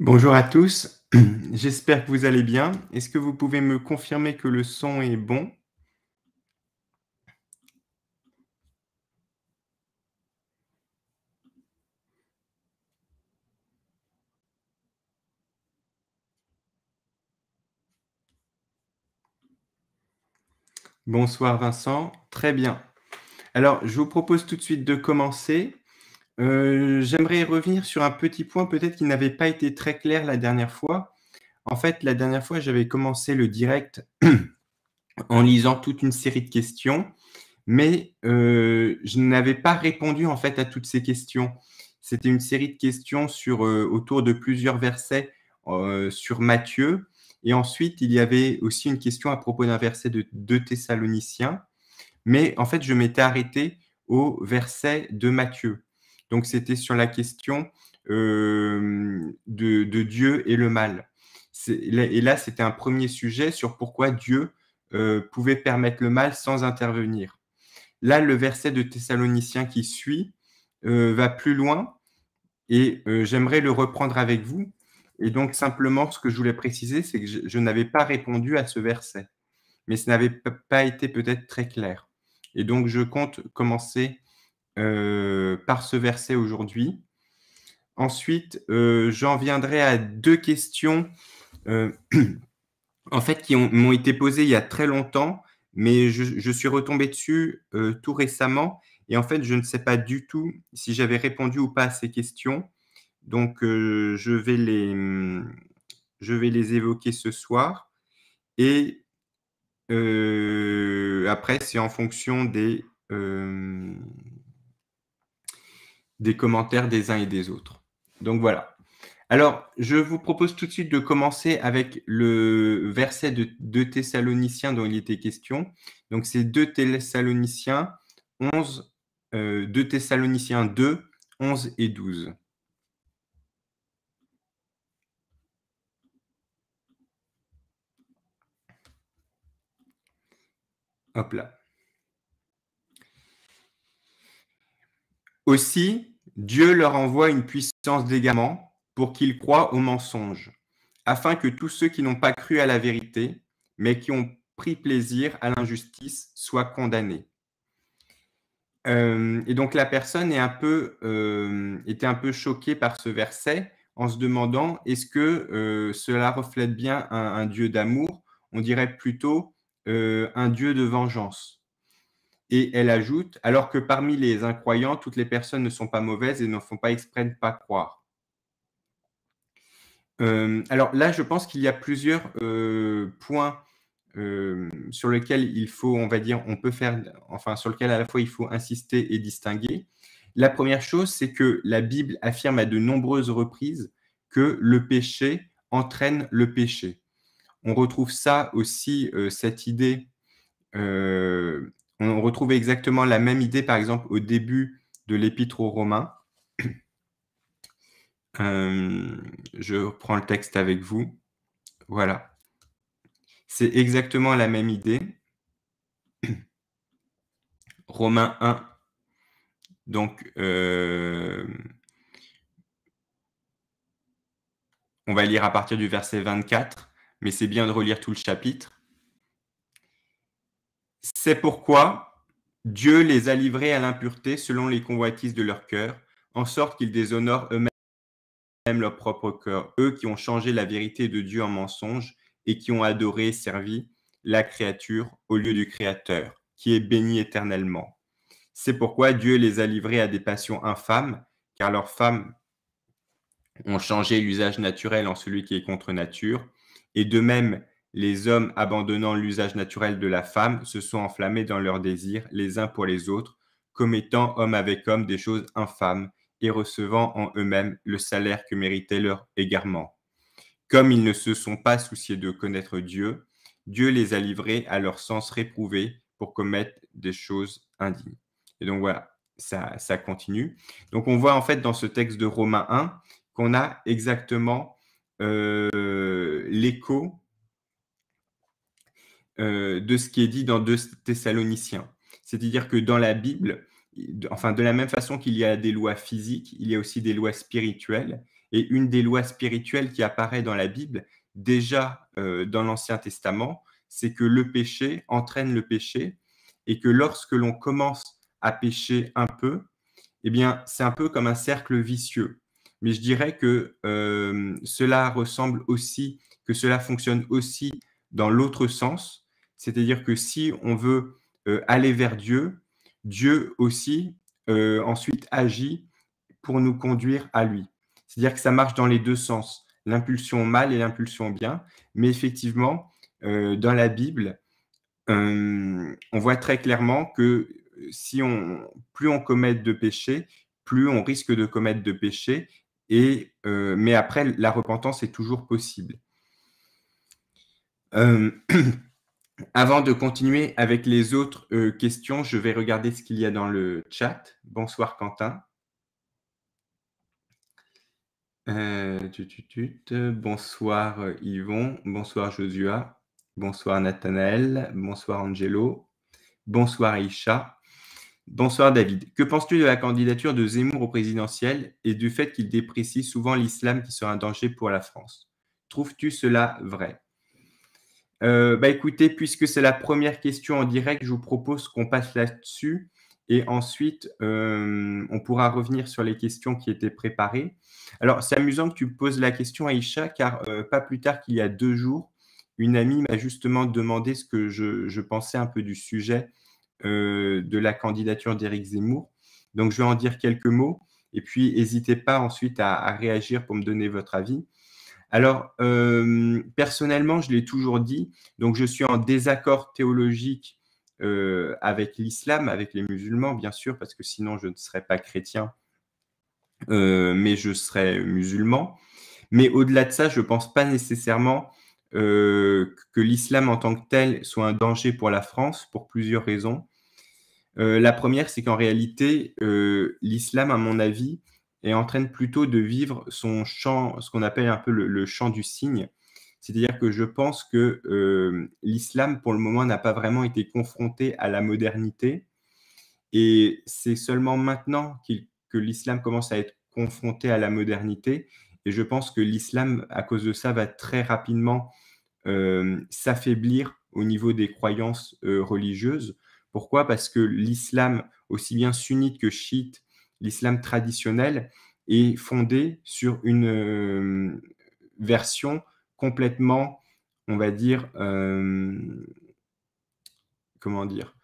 Bonjour à tous, j'espère que vous allez bien. Est-ce que vous pouvez me confirmer que le son est bon Bonsoir Vincent, très bien. Alors, je vous propose tout de suite de commencer. Euh, j'aimerais revenir sur un petit point peut-être qui n'avait pas été très clair la dernière fois. En fait, la dernière fois, j'avais commencé le direct en lisant toute une série de questions, mais euh, je n'avais pas répondu en fait à toutes ces questions. C'était une série de questions sur, euh, autour de plusieurs versets sur Matthieu. Et ensuite, il y avait aussi une question à propos d'un verset de 2 Thessaloniciens. Mais en fait, je m'étais arrêté au verset de Matthieu. Donc c'était sur la question de, Dieu et le mal. Et là, c'était un premier sujet sur pourquoi Dieu euh, pouvait permettre le mal sans intervenir. Là, le verset de Thessaloniciens qui suit euh, va plus loin et euh, j'aimerais le reprendre avec vous. Et donc, simplement, ce que je voulais préciser, c'est que je, n'avais pas répondu à ce verset, mais ce n'avait pas été peut-être très clair. Et donc, je compte commencer euh, par ce verset aujourd'hui. Ensuite, euh, j'en viendrai à deux questions euh, en fait qui m'ont été posées il y a très longtemps, mais je, suis retombé dessus tout récemment et en fait je ne sais pas du tout si j'avais répondu ou pas à ces questions. Donc je vais, les, je vais les évoquer ce soir et après c'est en fonction des des commentaires des uns et des autres. Donc voilà. Alors, je vous propose tout de suite de commencer avec le verset de 2 Thessaloniciens dont il était question. Donc, c'est 2 Thessaloniciens 11, euh, 2 Thessaloniciens 2, 11 et 12. Hop là. Aussi, Dieu leur envoie une puissance d'égarement pour qu'ils croient aux mensonges, afin que tous ceux qui n'ont pas cru à la vérité, mais qui ont pris plaisir à l'injustice, soient condamnés. Euh, et donc la personne est un peu, euh, était un peu choquée par ce verset en se demandant est-ce que euh, cela reflète bien un Dieu d'amour On dirait plutôt un Dieu de vengeance. Et elle ajoute, alors que parmi les incroyants, toutes les personnes ne sont pas mauvaises et ne font pas exprès de ne pas croire. Euh, alors là, je pense qu'il y a plusieurs euh, points euh, sur lesquels il faut, on va dire, on peut faire, enfin, sur lesquels à la fois il faut insister et distinguer. La première chose, c'est que la Bible affirme à de nombreuses reprises que le péché entraîne le péché. On retrouve ça aussi, cette idée, on retrouve exactement la même idée, par exemple, au début de l'épître aux Romains. Euh, je reprends le texte avec vous. Voilà. C'est exactement la même idée. Romains 1. Donc, euh, on va lire à partir du verset 24, mais c'est bien de relire tout le chapitre. C'est pourquoi Dieu les a livrés à l'impureté selon les convoitises de leur cœur, en sorte qu'ils déshonorent eux-mêmes leur propre cœur, eux qui ont changé la vérité de Dieu en mensonge et qui ont adoré et servi la créature au lieu du Créateur, qui est béni éternellement. C'est pourquoi Dieu les a livrés à des passions infâmes, car leurs femmes ont changé l'usage naturel en celui qui est contre nature, et de même, les hommes, abandonnant l'usage naturel de la femme, se sont enflammés dans leurs désirs les uns pour les autres, commettant homme avec homme des choses infâmes et recevant en eux-mêmes le salaire que méritait leur égarement. Comme ils ne se sont pas souciés de connaître Dieu, Dieu les a livrés à leur sens réprouvé pour commettre des choses indignes. Et donc voilà, ça, ça continue. Donc on voit en fait dans ce texte de Romains 1 qu'on a exactement euh, l'écho euh, de ce qui est dit dans Deux Thessaloniciens. C'est-à-dire que dans la Bible, enfin de la même façon qu'il y a des lois physiques, il y a aussi des lois spirituelles. Et une des lois spirituelles qui apparaît dans la Bible, déjà euh, dans l'Ancien Testament, c'est que le péché entraîne le péché et que lorsque l'on commence à pécher un peu, eh bien, c'est un peu comme un cercle vicieux. Mais je dirais que euh, cela ressemble aussi, que cela fonctionne aussi dans l'autre sens, c'est-à-dire que si on veut euh, aller vers Dieu, Dieu aussi euh, ensuite agit pour nous conduire à lui. C'est-à-dire que ça marche dans les deux sens, l'impulsion mal et l'impulsion bien. Mais effectivement, euh, dans la Bible, on voit très clairement que si on, plus on commet de péchés, plus on risque de commettre de péchés. Et, mais après, la repentance est toujours possible. Avant de continuer avec les autres euh, questions, je vais regarder ce qu'il y a dans le chat. Bonsoir Quentin. Euh, bonsoir euh, Yvon, bonsoir Josua, bonsoir Nathanaël, bonsoir Angelo, bonsoir Isha, bonsoir David. Que penses-tu de la candidature de Zemmour au présidentiel et du fait qu'il déprécie souvent l'islam qui serait un danger pour la France Trouves-tu cela vrai euh, bah écoutez, puisque c'est la première question en direct, je vous propose qu'on passe là-dessus et ensuite euh, on pourra revenir sur les questions qui étaient préparées. Alors c'est amusant que tu poses la question Aïcha, car euh, pas plus tard qu'il y a deux jours, une amie m'a justement demandé ce que je, pensais un peu du sujet de la candidature d'Éric Zemmour. Donc je vais en dire quelques mots et puis n'hésitez pas ensuite à réagir pour me donner votre avis. Alors, euh, personnellement, je l'ai toujours dit, donc je suis en désaccord théologique euh, avec l'islam, avec les musulmans, bien sûr, parce que sinon je ne serais pas chrétien, euh, mais je serais musulman. Mais au-delà de ça, je ne pense pas nécessairement que l'islam en tant que tel soit un danger pour la France, pour plusieurs raisons. la première, c'est qu'en réalité, l'islam, à mon avis, et entraîne plutôt de vivre son champ, ce qu'on appelle un peu le, champ du signe. C'est-à-dire que je pense que euh, l'islam, pour le moment, n'a pas vraiment été confronté à la modernité. Et c'est seulement maintenant que l'islam commence à être confronté à la modernité. Et je pense que l'islam, à cause de ça, va très rapidement euh, s'affaiblir au niveau des croyances euh, religieuses. Pourquoi Parce que l'islam, aussi bien sunnite que chiite, l'islam traditionnel est fondé sur une euh, version complètement, on va dire, euh, comment dire,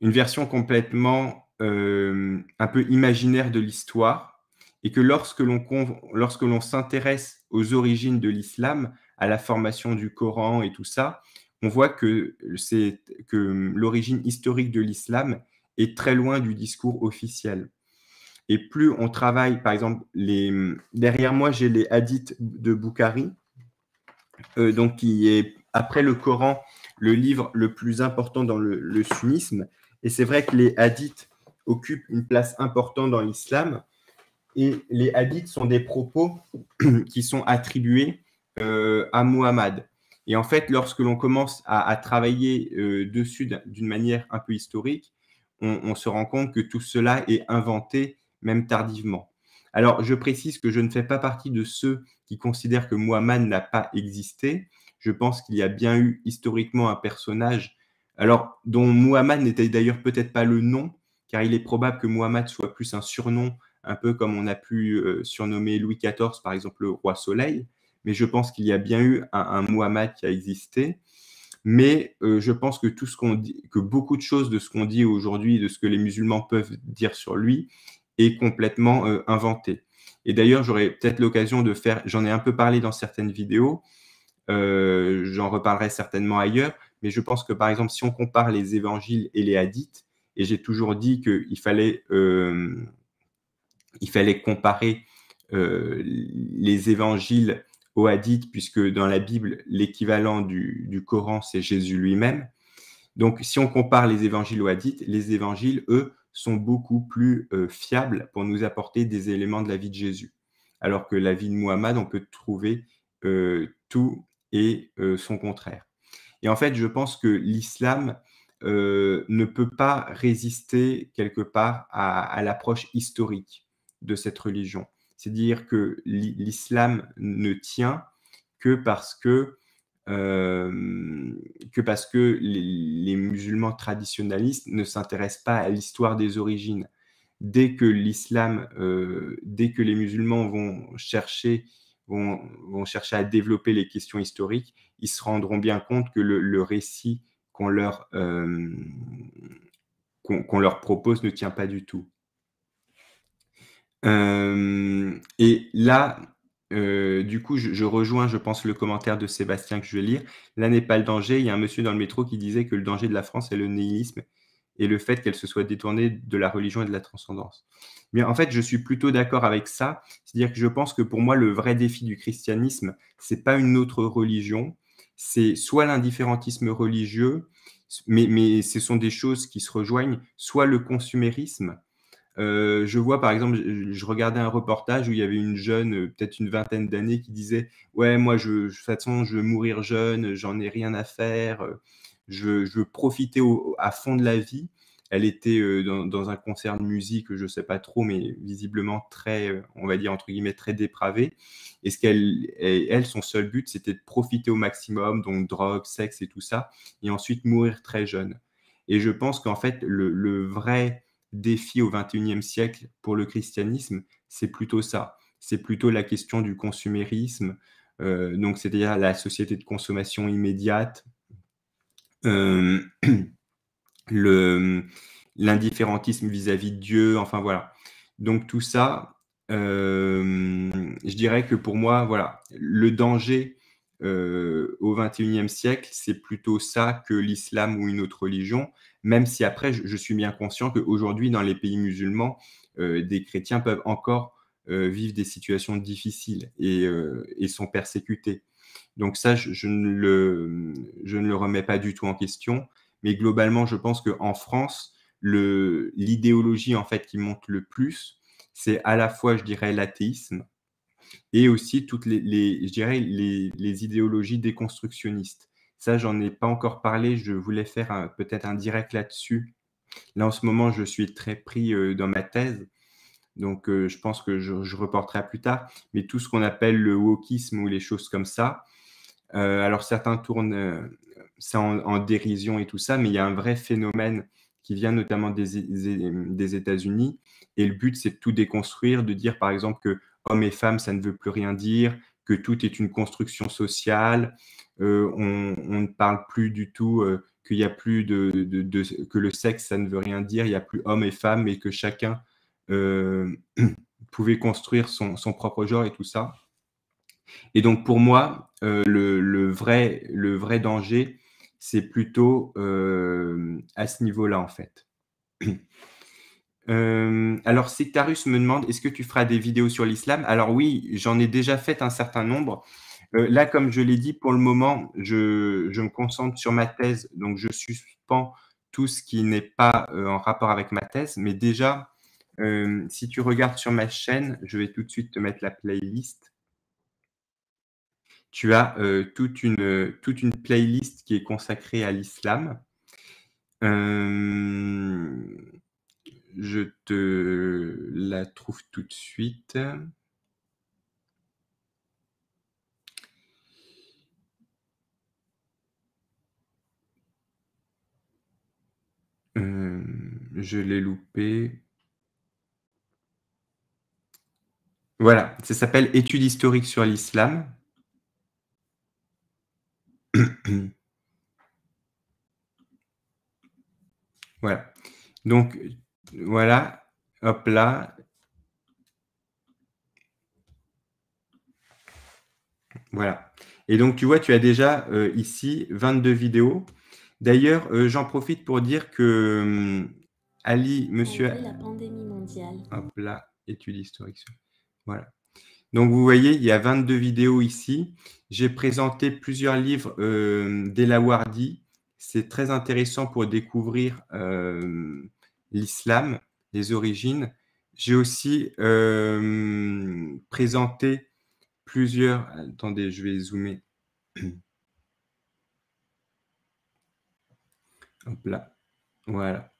une version complètement euh, un peu imaginaire de l'histoire, et que lorsque l'on, lorsque l'on s'intéresse aux origines de l'islam, à la formation du Coran et tout ça, on voit que, c'est, que l'origine historique de l'islam est très loin du discours officiel. Et plus on travaille, par exemple, derrière moi, j'ai les hadiths de Boukhari, euh, donc qui est, après le Coran, le livre le plus important dans le, sunnisme. Et c'est vrai que les hadiths occupent une place importante dans l'islam. Et les hadiths sont des propos qui sont attribués euh, à Muhammad. Et en fait, lorsque l'on commence à, travailler euh, dessus d'une manière un peu historique, on, se rend compte que tout cela est inventé même tardivement. Alors, je précise que je ne fais pas partie de ceux qui considèrent que Muhammad n'a pas existé. Je pense qu'il y a bien eu historiquement un personnage, alors dont Muhammad n'était d'ailleurs peut-être pas le nom, car il est probable que Muhammad soit plus un surnom, un peu comme on a pu euh, surnommer Louis XIV, par exemple, le roi soleil. Mais je pense qu'il y a bien eu un, Muhammad qui a existé. Mais euh, je pense que tout ce qu'on dit, que beaucoup de choses de ce qu'on dit aujourd'hui, de ce que les musulmans peuvent dire sur lui, est complètement euh, inventé. Et d'ailleurs, j'aurais peut-être l'occasion de faire, j'en ai un peu parlé dans certaines vidéos, euh, j'en reparlerai certainement ailleurs, mais je pense que par exemple, si on compare les évangiles et les hadiths, et j'ai toujours dit qu'il fallait, euh, fallait comparer les évangiles aux hadiths, puisque dans la Bible, l'équivalent du, du Coran, c'est Jésus lui-même. Donc, si on compare les évangiles aux hadiths, les évangiles, eux, sont beaucoup plus euh, fiables pour nous apporter des éléments de la vie de Jésus. Alors que la vie de Muhammad, on peut trouver euh, tout et euh, son contraire. Et en fait, je pense que l'islam ne peut pas résister quelque part à, à l'approche historique de cette religion. C'est-à-dire que l'islam ne tient que parce que que parce que les, musulmans traditionnalistes ne s'intéressent pas à l'histoire des origines. Dès que l'islam, dès que les musulmans vont chercher, vont, chercher à développer les questions historiques, ils se rendront bien compte que le, récit qu'on leur, qu'on leur propose ne tient pas du tout. et là, euh, du coup, je, rejoins, je pense, le commentaire de Sébastien que je vais lire. Là n'est pas le danger. Il y a un monsieur dans le métro qui disait que le danger de la France est le nihilisme et le fait qu'elle se soit détournée de la religion et de la transcendance. Mais eh en fait, je suis plutôt d'accord avec ça. C'est-à-dire que je pense que pour moi, le vrai défi du christianisme, c'est pas une autre religion, c'est soit l'indifférentisme religieux, mais ce sont des choses qui se rejoignent, soit le consumérisme, euh, je vois par exemple, je, regardais un reportage où il y avait une jeune, euh, peut-être une vingtaine d'années, qui disait Ouais, moi, je, de toute façon, je veux mourir jeune, j'en ai rien à faire, euh, je, veux profiter à fond de la vie. Elle était dans, un concert de musique, je ne sais pas trop, mais visiblement très, on va dire entre guillemets, très dépravée. Et ce qu'elle, elle, son seul but, c'était de profiter au maximum, donc drogue, sexe et tout ça, et ensuite mourir très jeune. Et je pense qu'en fait, le vrai défi au XXIe siècle pour le christianisme, c'est plutôt ça. C'est plutôt la question du consumérisme, euh, donc c'est-à-dire la société de consommation immédiate, euh, l'indifférentisme vis-à-vis de Dieu, enfin voilà. Donc tout ça, euh, je dirais que pour moi, voilà, le danger au XXIe siècle, c'est plutôt ça que l'islam ou une autre religion, même si après, je, suis bien conscient qu'aujourd'hui, dans les pays musulmans, euh, des chrétiens peuvent encore euh, vivre des situations difficiles et, euh, sont persécutés. Donc ça, je, ne le, remets pas du tout en question. Mais globalement, je pense qu'en France, l'idéologie en fait qui monte le plus, c'est à la fois, je dirais, l'athéisme et aussi toutes les, dirais, les idéologies déconstructionnistes. Ça, j'en ai pas encore parlé. Je voulais faire peut-être un direct là-dessus. Là, en ce moment, je suis très pris euh, dans ma thèse. Donc, euh, je pense que je, reporterai plus tard. Mais tout ce qu'on appelle le wokisme ou les choses comme ça, euh, alors certains tournent ça en, dérision et tout ça, mais il y a un vrai phénomène qui vient notamment des, des États-Unis. Et le but, c'est de tout déconstruire, de dire par exemple que hommes et femmes, ça ne veut plus rien dire, que tout est une construction sociale, euh, on, ne parle plus du tout euh, qu'il y a plus de, que le sexe ça ne veut rien dire, il y a plus homme et femme et que chacun euh, pouvait construire son, propre genre et tout ça. Et donc pour moi, le, vrai, danger, c'est plutôt à ce niveau-là, en fait. euh, alors, Sectarus me demande, est-ce que tu feras des vidéos sur l'islam Alors oui, j'en ai déjà fait un certain nombre. Euh, là, comme je l'ai dit, pour le moment, je, me concentre sur ma thèse, donc je suspends tout ce qui n'est pas euh, en rapport avec ma thèse. Mais déjà, euh, si tu regardes sur ma chaîne, je vais tout de suite te mettre la playlist. Tu as toute, une, toute une playlist qui est consacrée à l'islam. je te la trouve tout de suite. Euh, je l'ai loupé. Voilà, ça s'appelle «Études historiques sur l'islam». Voilà, donc voilà, hop là. Voilà et donc tu vois, tu as déjà, euh, ici 22 vidéos. D'ailleurs, euh, j'en profite pour dire que hum, Ali, monsieur. la pandémie mondiale. Hop là, étude historique. Voilà. Donc vous voyez, il y a 22 vidéos ici. J'ai présenté plusieurs livres euh, d'Elawardi. C'est très intéressant pour découvrir euh, l'islam, les origines. J'ai aussi euh, présenté plusieurs. Attendez, je vais zoomer. Hop là. Voilà.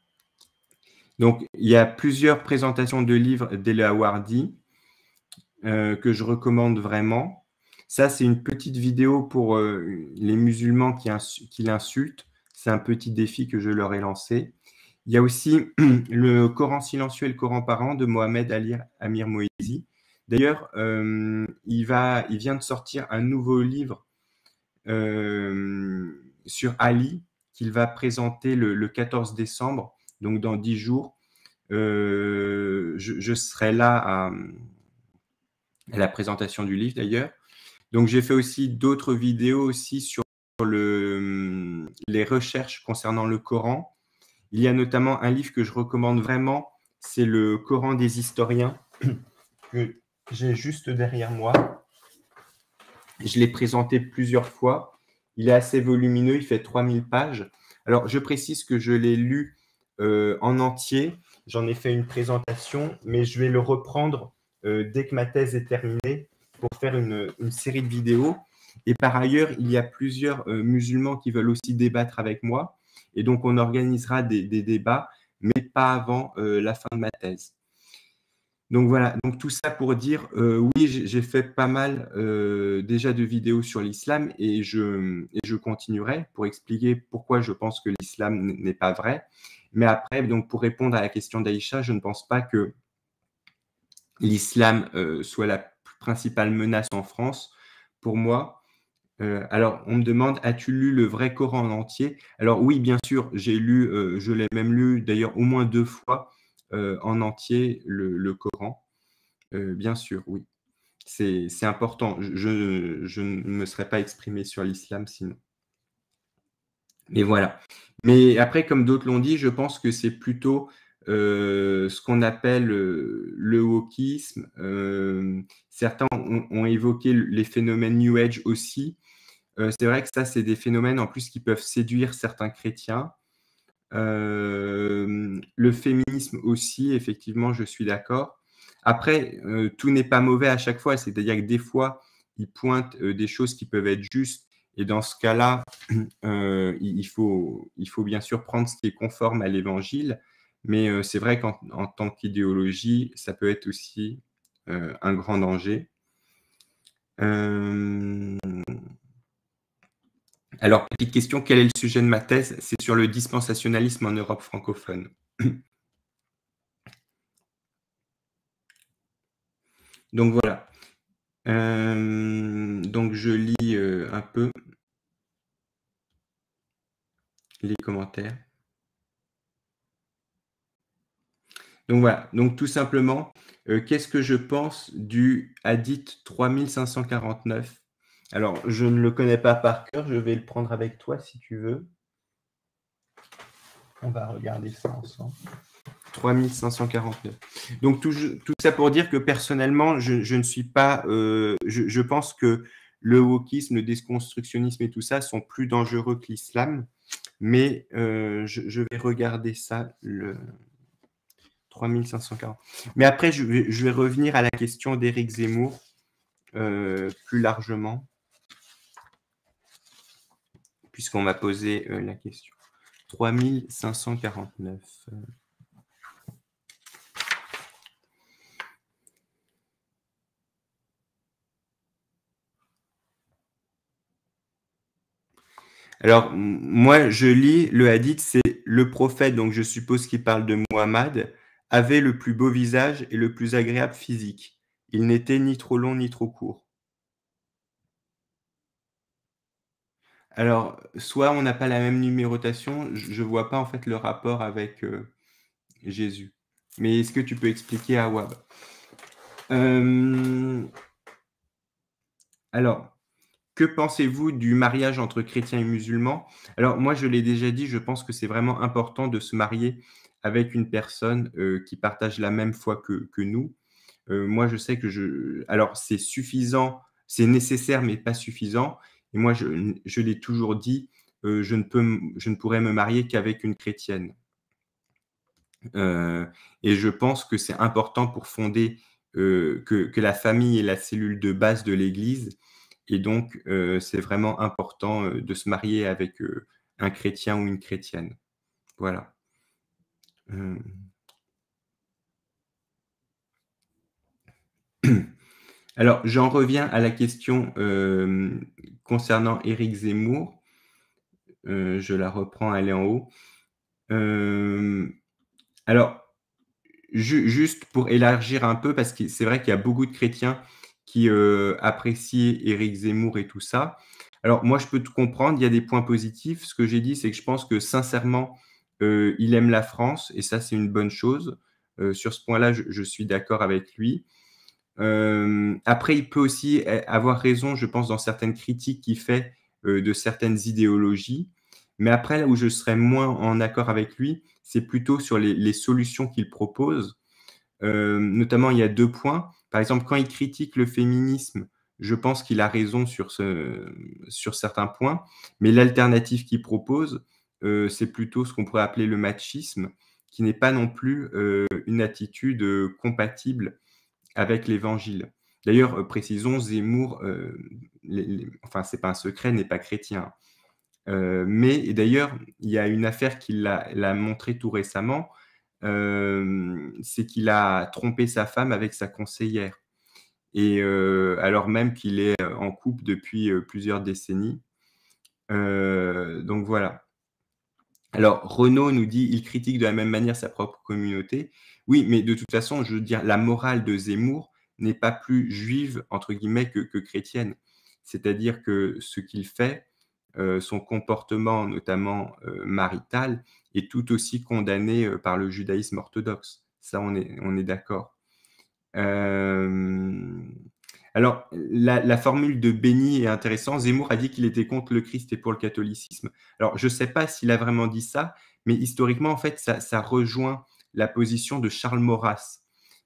Donc, il y a plusieurs présentations de livres del Wardi euh, que je recommande vraiment. Ça, c'est une petite vidéo pour euh, les musulmans qui, l'insultent. C'est un petit défi que je leur ai lancé. Il y a aussi le Coran silencieux et le Coran parent de Mohamed Ali Amir Moïsi. D'ailleurs, euh, il, va, il vient de sortir un nouveau livre sur Ali, qu'il va présenter le, 14 décembre, donc dans 10 jours. Euh, je, serai là à, la présentation du livre d'ailleurs. Donc j'ai fait aussi d'autres vidéos aussi sur les recherches concernant le Coran. Il y a notamment un livre que je recommande vraiment, c'est le Coran des historiens que j'ai juste derrière moi. Je l'ai présenté plusieurs fois. Il est assez volumineux, il fait 3000 pages. Alors, je précise que je l'ai lu euh, en entier. J'en ai fait une présentation, mais je vais le reprendre euh, dès que ma thèse est terminée pour faire une, série de vidéos. Et par ailleurs, il y a plusieurs euh, musulmans qui veulent aussi débattre avec moi. Et donc, on organisera des débats, mais pas avant la fin de ma thèse. Donc voilà, donc tout ça pour dire, euh, oui, j'ai fait pas mal euh, déjà de vidéos sur l'islam et je, continuerai pour expliquer pourquoi je pense que l'islam n'est pas vrai. Mais après, donc pour répondre à la question d'Aïcha, je ne pense pas que l'islam euh, soit la principale menace en France. Pour moi, alors on me demande, as-tu lu le vrai Coran en entier Alors oui, bien sûr, j'ai lu, je l'ai même lu d'ailleurs au moins deux fois euh, en entier le, Coran euh, Bien sûr, oui. C'est important. Je, ne me serais pas exprimé sur l'islam sinon. Mais voilà. Mais après, comme d'autres l'ont dit, je pense que c'est plutôt euh, ce qu'on appelle le wokisme. certains ont, évoqué les phénomènes New Age aussi. c'est vrai que ça, c'est des phénomènes en plus qui peuvent séduire certains chrétiens. Euh, le féminisme aussi, effectivement, je suis d'accord. Après, euh, tout n'est pas mauvais à chaque fois, c'est-à-dire que des fois, ils pointent euh, des choses qui peuvent être justes, et dans ce cas-là, il, faut, il faut bien sûr prendre ce qui est conforme à l'évangile, mais c'est vrai qu'en tant qu'idéologie, ça peut être aussi un grand danger. Alors, petite question, quel est le sujet de ma thèse C'est sur le dispensationalisme en Europe francophone. Donc voilà. Euh, donc je lis euh, un peu les commentaires. Donc voilà, donc tout simplement, euh, qu'est-ce que je pense du Hadith 3549 alors, je ne le connais pas par cœur, je vais le prendre avec toi si tu veux. On va regarder ça ensemble. 3549. Donc tout, ça pour dire que personnellement, je, ne suis pas... Euh, je, pense que le wokisme, le déconstructionnisme et tout ça sont plus dangereux que l'islam, mais euh, je, vais regarder ça, le 3540. Mais après, je vais, revenir à la question d'Éric Zemmour euh, plus largement puisqu'on m'a posé euh, la question. 3549. Alors, moi, je lis le hadith, c'est le prophète, donc je suppose qu'il parle de Muhammad, avait le plus beau visage et le plus agréable physique. Il n'était ni trop long ni trop court. Alors, soit on n'a pas la même numérotation, je ne vois pas en fait le rapport avec euh, Jésus. Mais est-ce que tu peux expliquer à Wab euh, Alors, que pensez-vous du mariage entre chrétiens et musulmans Alors, moi, je l'ai déjà dit, je pense que c'est vraiment important de se marier avec une personne euh, qui partage la même foi que, que nous. moi, je sais que je... Alors, c'est suffisant, c'est nécessaire, mais pas suffisant. Et moi, je, l'ai toujours dit, je, ne peux, je ne pourrais me marier qu'avec une chrétienne. et je pense que c'est important pour fonder que, la famille est la cellule de base de l'Église. Et donc, c'est vraiment important de se marier avec un chrétien ou une chrétienne. Voilà. Alors, j'en reviens à la question concernant Éric Zemmour, euh, je la reprends, elle est en haut. Euh, alors, juste pour élargir un peu, parce que c'est vrai qu'il y a beaucoup de chrétiens qui euh, apprécient Éric Zemmour et tout ça. Alors, moi, je peux te comprendre, il y a des points positifs. Ce que j'ai dit, c'est que je pense que sincèrement, il aime la France, et ça, c'est une bonne chose. sur ce point-là, je, suis d'accord avec lui après, il peut aussi avoir raison, je pense, dans certaines critiques qu'il fait de certaines idéologies. Mais après, là où je serais moins en accord avec lui, c'est plutôt sur les, solutions qu'il propose. notamment, il y a deux points. Par exemple, quand il critique le féminisme, je pense qu'il a raison sur, ce, sur certains points. Mais l'alternative qu'il propose, c'est plutôt ce qu'on pourrait appeler le machisme, qui n'est pas non plus une attitude compatible avec l'évangile. D'ailleurs, euh, précisons, Zemmour, euh, les, enfin, c'est pas un secret, n'est pas chrétien. Euh, mais d'ailleurs, il y a une affaire qu'il a, montré montrée tout récemment, euh, c'est qu'il a trompé sa femme avec sa conseillère. Et alors même qu'il est en couple depuis plusieurs décennies. donc voilà. Alors, Renaud nous dit il critique de la même manière sa propre communauté. Oui, mais de toute façon, je veux dire, la morale de Zemmour n'est pas plus juive, entre guillemets, que, chrétienne. C'est-à-dire que ce qu'il fait, euh, son comportement, notamment euh, marital, est tout aussi condamné euh, par le judaïsme orthodoxe. Ça, on est, on est d'accord. Euh, alors, la, formule de Béni est intéressante. Zemmour a dit qu'il était contre le Christ et pour le catholicisme. Alors, je ne sais pas s'il a vraiment dit ça, mais historiquement, en fait, ça, rejoint la position de Charles Maurras.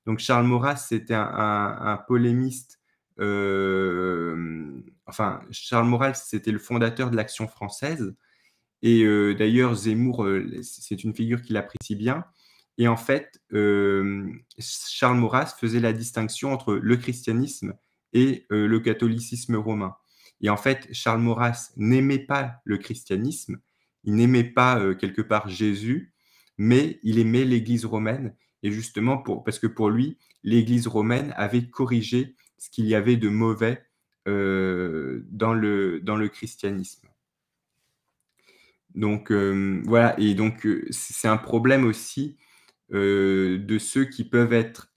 Donc, Charles Maurras, c'était un, polémiste. Euh, enfin, Charles Maurras, c'était le fondateur de l'Action française. Et euh, d'ailleurs, Zemmour, euh, c'est une figure qu'il apprécie bien. Et en fait, Charles Maurras faisait la distinction entre le christianisme et euh, le catholicisme romain. Et en fait, Charles Maurras n'aimait pas le christianisme, il n'aimait pas euh, quelque part Jésus, mais il aimait l'Église romaine. Et justement, parce que pour lui, l'Église romaine avait corrigé ce qu'il y avait de mauvais euh, dans, le, dans le christianisme. Donc voilà, et donc c'est un problème aussi de ceux qui peuvent être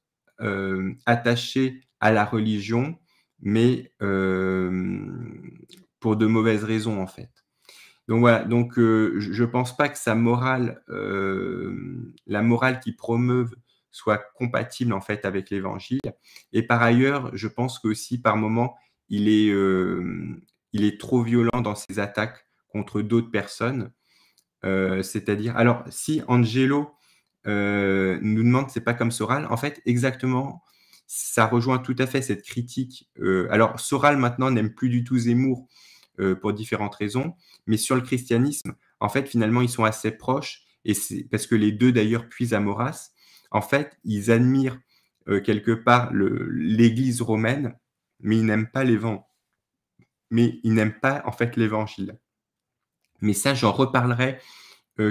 attachés à la religion, mais euh, pour de mauvaises raisons en fait. Donc voilà, donc euh, je ne pense pas que sa morale, euh, la morale qu'il promeuve soit compatible en fait avec l'évangile. Et par ailleurs, je pense qu'aussi par moment, il est, il est trop violent dans ses attaques contre d'autres personnes. C'est-à-dire, alors si Angelo nous demande c'est pas comme Soral, en fait, exactement ça rejoint tout à fait cette critique. Euh, alors, Soral maintenant n'aime plus du tout Zemmour euh, pour différentes raisons, mais sur le christianisme, en fait, finalement, ils sont assez proches, et c'est parce que les deux d'ailleurs puisent à Maurras. En fait, ils admirent euh, quelque part l'Église romaine, mais ils n'aiment pas les vents. Mais ils n'aiment pas en fait l'Évangile. Mais ça, j'en reparlerai,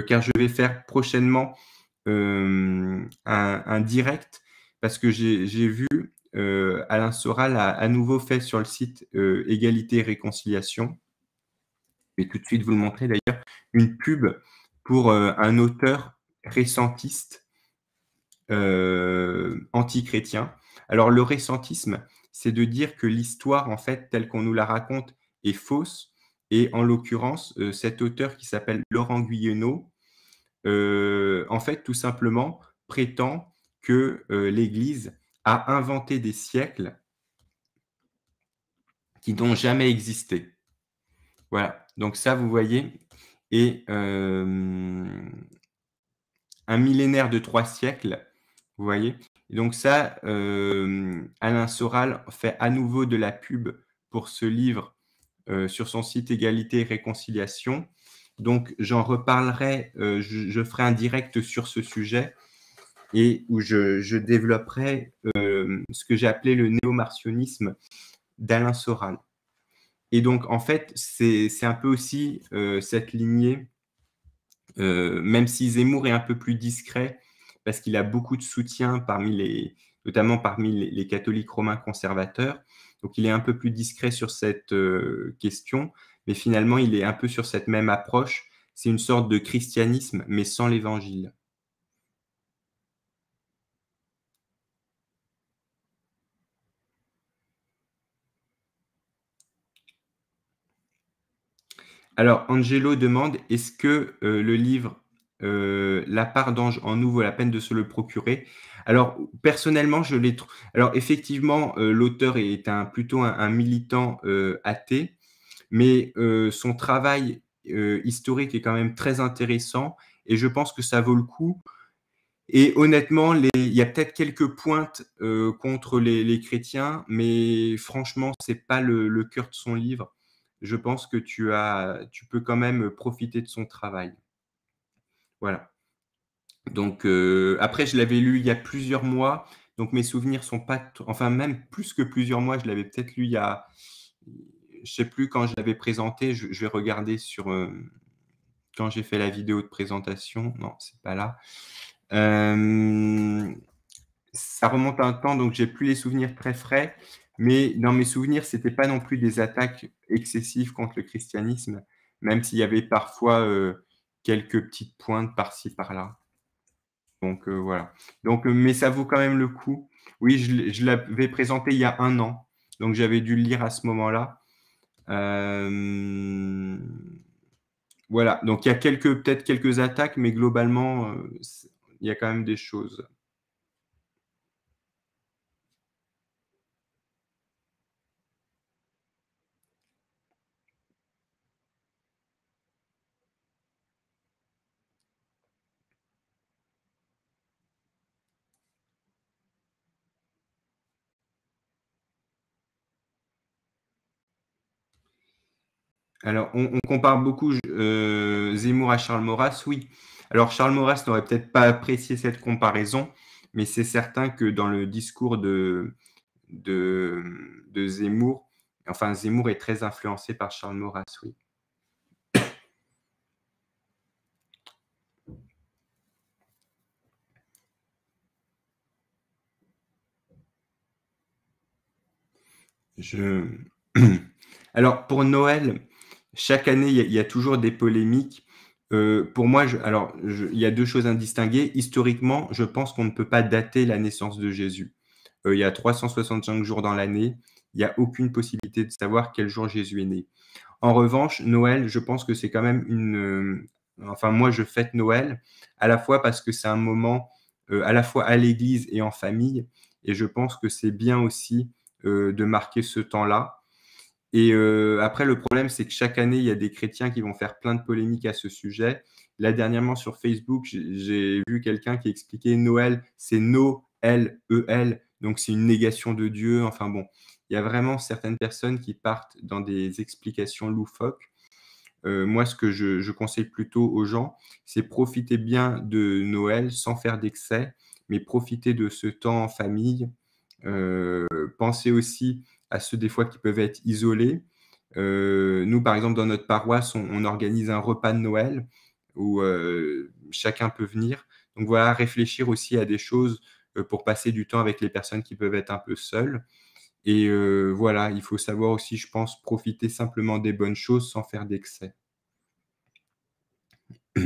car je vais faire prochainement un direct parce que j'ai vu euh, Alain Soral a à nouveau fait sur le site euh, Égalité et Réconciliation, je vais tout de suite vous le montrer d'ailleurs, une pub pour euh, un auteur récentiste anti-chrétien. Alors le récentisme, c'est de dire que l'histoire, en fait, telle qu'on nous la raconte, est fausse. Et en l'occurrence, cet auteur qui s'appelle Laurent euh, en fait, tout simplement, prétend que euh, l'Église a inventé des siècles qui n'ont jamais existé. Voilà, donc ça, vous voyez, et euh, un millénaire de trois siècles, vous voyez. donc ça, euh, Alain Soral fait à nouveau de la pub pour ce livre sur son site Égalité et Réconciliation. Donc j'en reparlerai, je, ferai un direct sur ce sujet et où je, développerai euh, ce que j'ai appelé le néo d'Alain Soral. Et donc, en fait, c'est un peu aussi euh, cette lignée, euh, même si Zemmour est un peu plus discret, parce qu'il a beaucoup de soutien parmi les, notamment parmi les, catholiques romains conservateurs. Donc, il est un peu plus discret sur cette question, mais finalement, il est un peu sur cette même approche. C'est une sorte de christianisme, mais sans l'évangile. Alors, Angelo demande est-ce que euh, le livre euh, La part d'ange en nous vaut la peine de se le procurer Alors, personnellement, je l'ai. trouvé... Alors, effectivement, euh, l'auteur est un, plutôt un, militant athée, mais son travail historique est quand même très intéressant et je pense que ça vaut le coup. Et honnêtement, il y a peut-être quelques pointes contre les, chrétiens, mais franchement, ce n'est pas le, le cœur de son livre je pense que tu, as, tu peux quand même profiter de son travail. Voilà. Donc, euh, après, je l'avais lu il y a plusieurs mois. Donc, mes souvenirs sont pas. Enfin, même plus que plusieurs mois, je l'avais peut-être lu il y a. Je sais plus quand je l'avais présenté. Je, vais regarder sur. Euh, quand j'ai fait la vidéo de présentation. Non, c'est pas là. Euh, ça remonte à un temps, donc j'ai plus les souvenirs très frais. Mais dans mes souvenirs, ce n'était pas non plus des attaques excessives contre le christianisme, même s'il y avait parfois euh, quelques petites pointes par-ci, par-là. Donc euh, voilà. Donc, euh, mais ça vaut quand même le coup. Oui, je, l'avais présenté il y a un an, donc j'avais dû le lire à ce moment-là. Voilà, donc il y a peut-être quelques attaques, mais globalement, il y a quand même des choses. Alors, on, compare beaucoup euh, Zemmour à Charles Maurras, oui. Alors, Charles Maurras n'aurait peut-être pas apprécié cette comparaison, mais c'est certain que dans le discours de, de, de, Zemmour, enfin, Zemmour est très influencé par Charles Maurras, oui. Alors, pour Noël, chaque année, il y, a toujours des polémiques. Euh, pour moi, alors, il y a deux choses indistinguées. Historiquement, je pense qu'on ne peut pas dater la naissance de Jésus. Euh, il y a 365 jours dans l'année. Il n'y a aucune possibilité de savoir quel jour Jésus est né. En revanche, Noël, je pense que c'est quand même une. Euh, enfin, moi, je fête Noël à la fois parce que c'est un moment à la fois à l'église et en famille. Et je pense que c'est bien aussi de marquer ce temps-là. Et euh, après, le problème, c'est que chaque année, il y a des chrétiens qui vont faire plein de polémiques à ce sujet. Là, dernièrement, sur Facebook, j'ai vu quelqu'un qui expliquait Noël, c'est no l e l donc c'est une négation de Dieu. Enfin bon, il y a vraiment certaines personnes qui partent dans des explications loufoques. Euh, moi, ce que je, conseille plutôt aux gens, c'est profiter bien de Noël sans faire d'excès, mais profiter de ce temps en famille. Euh, pensez aussi à ceux des fois qui peuvent être isolés. Euh, nous, par exemple, dans notre paroisse, on, organise un repas de Noël où euh, chacun peut venir. Donc voilà, réfléchir aussi à des choses euh, pour passer du temps avec les personnes qui peuvent être un peu seules. Et voilà, il faut savoir aussi, je pense, profiter simplement des bonnes choses sans faire d'excès.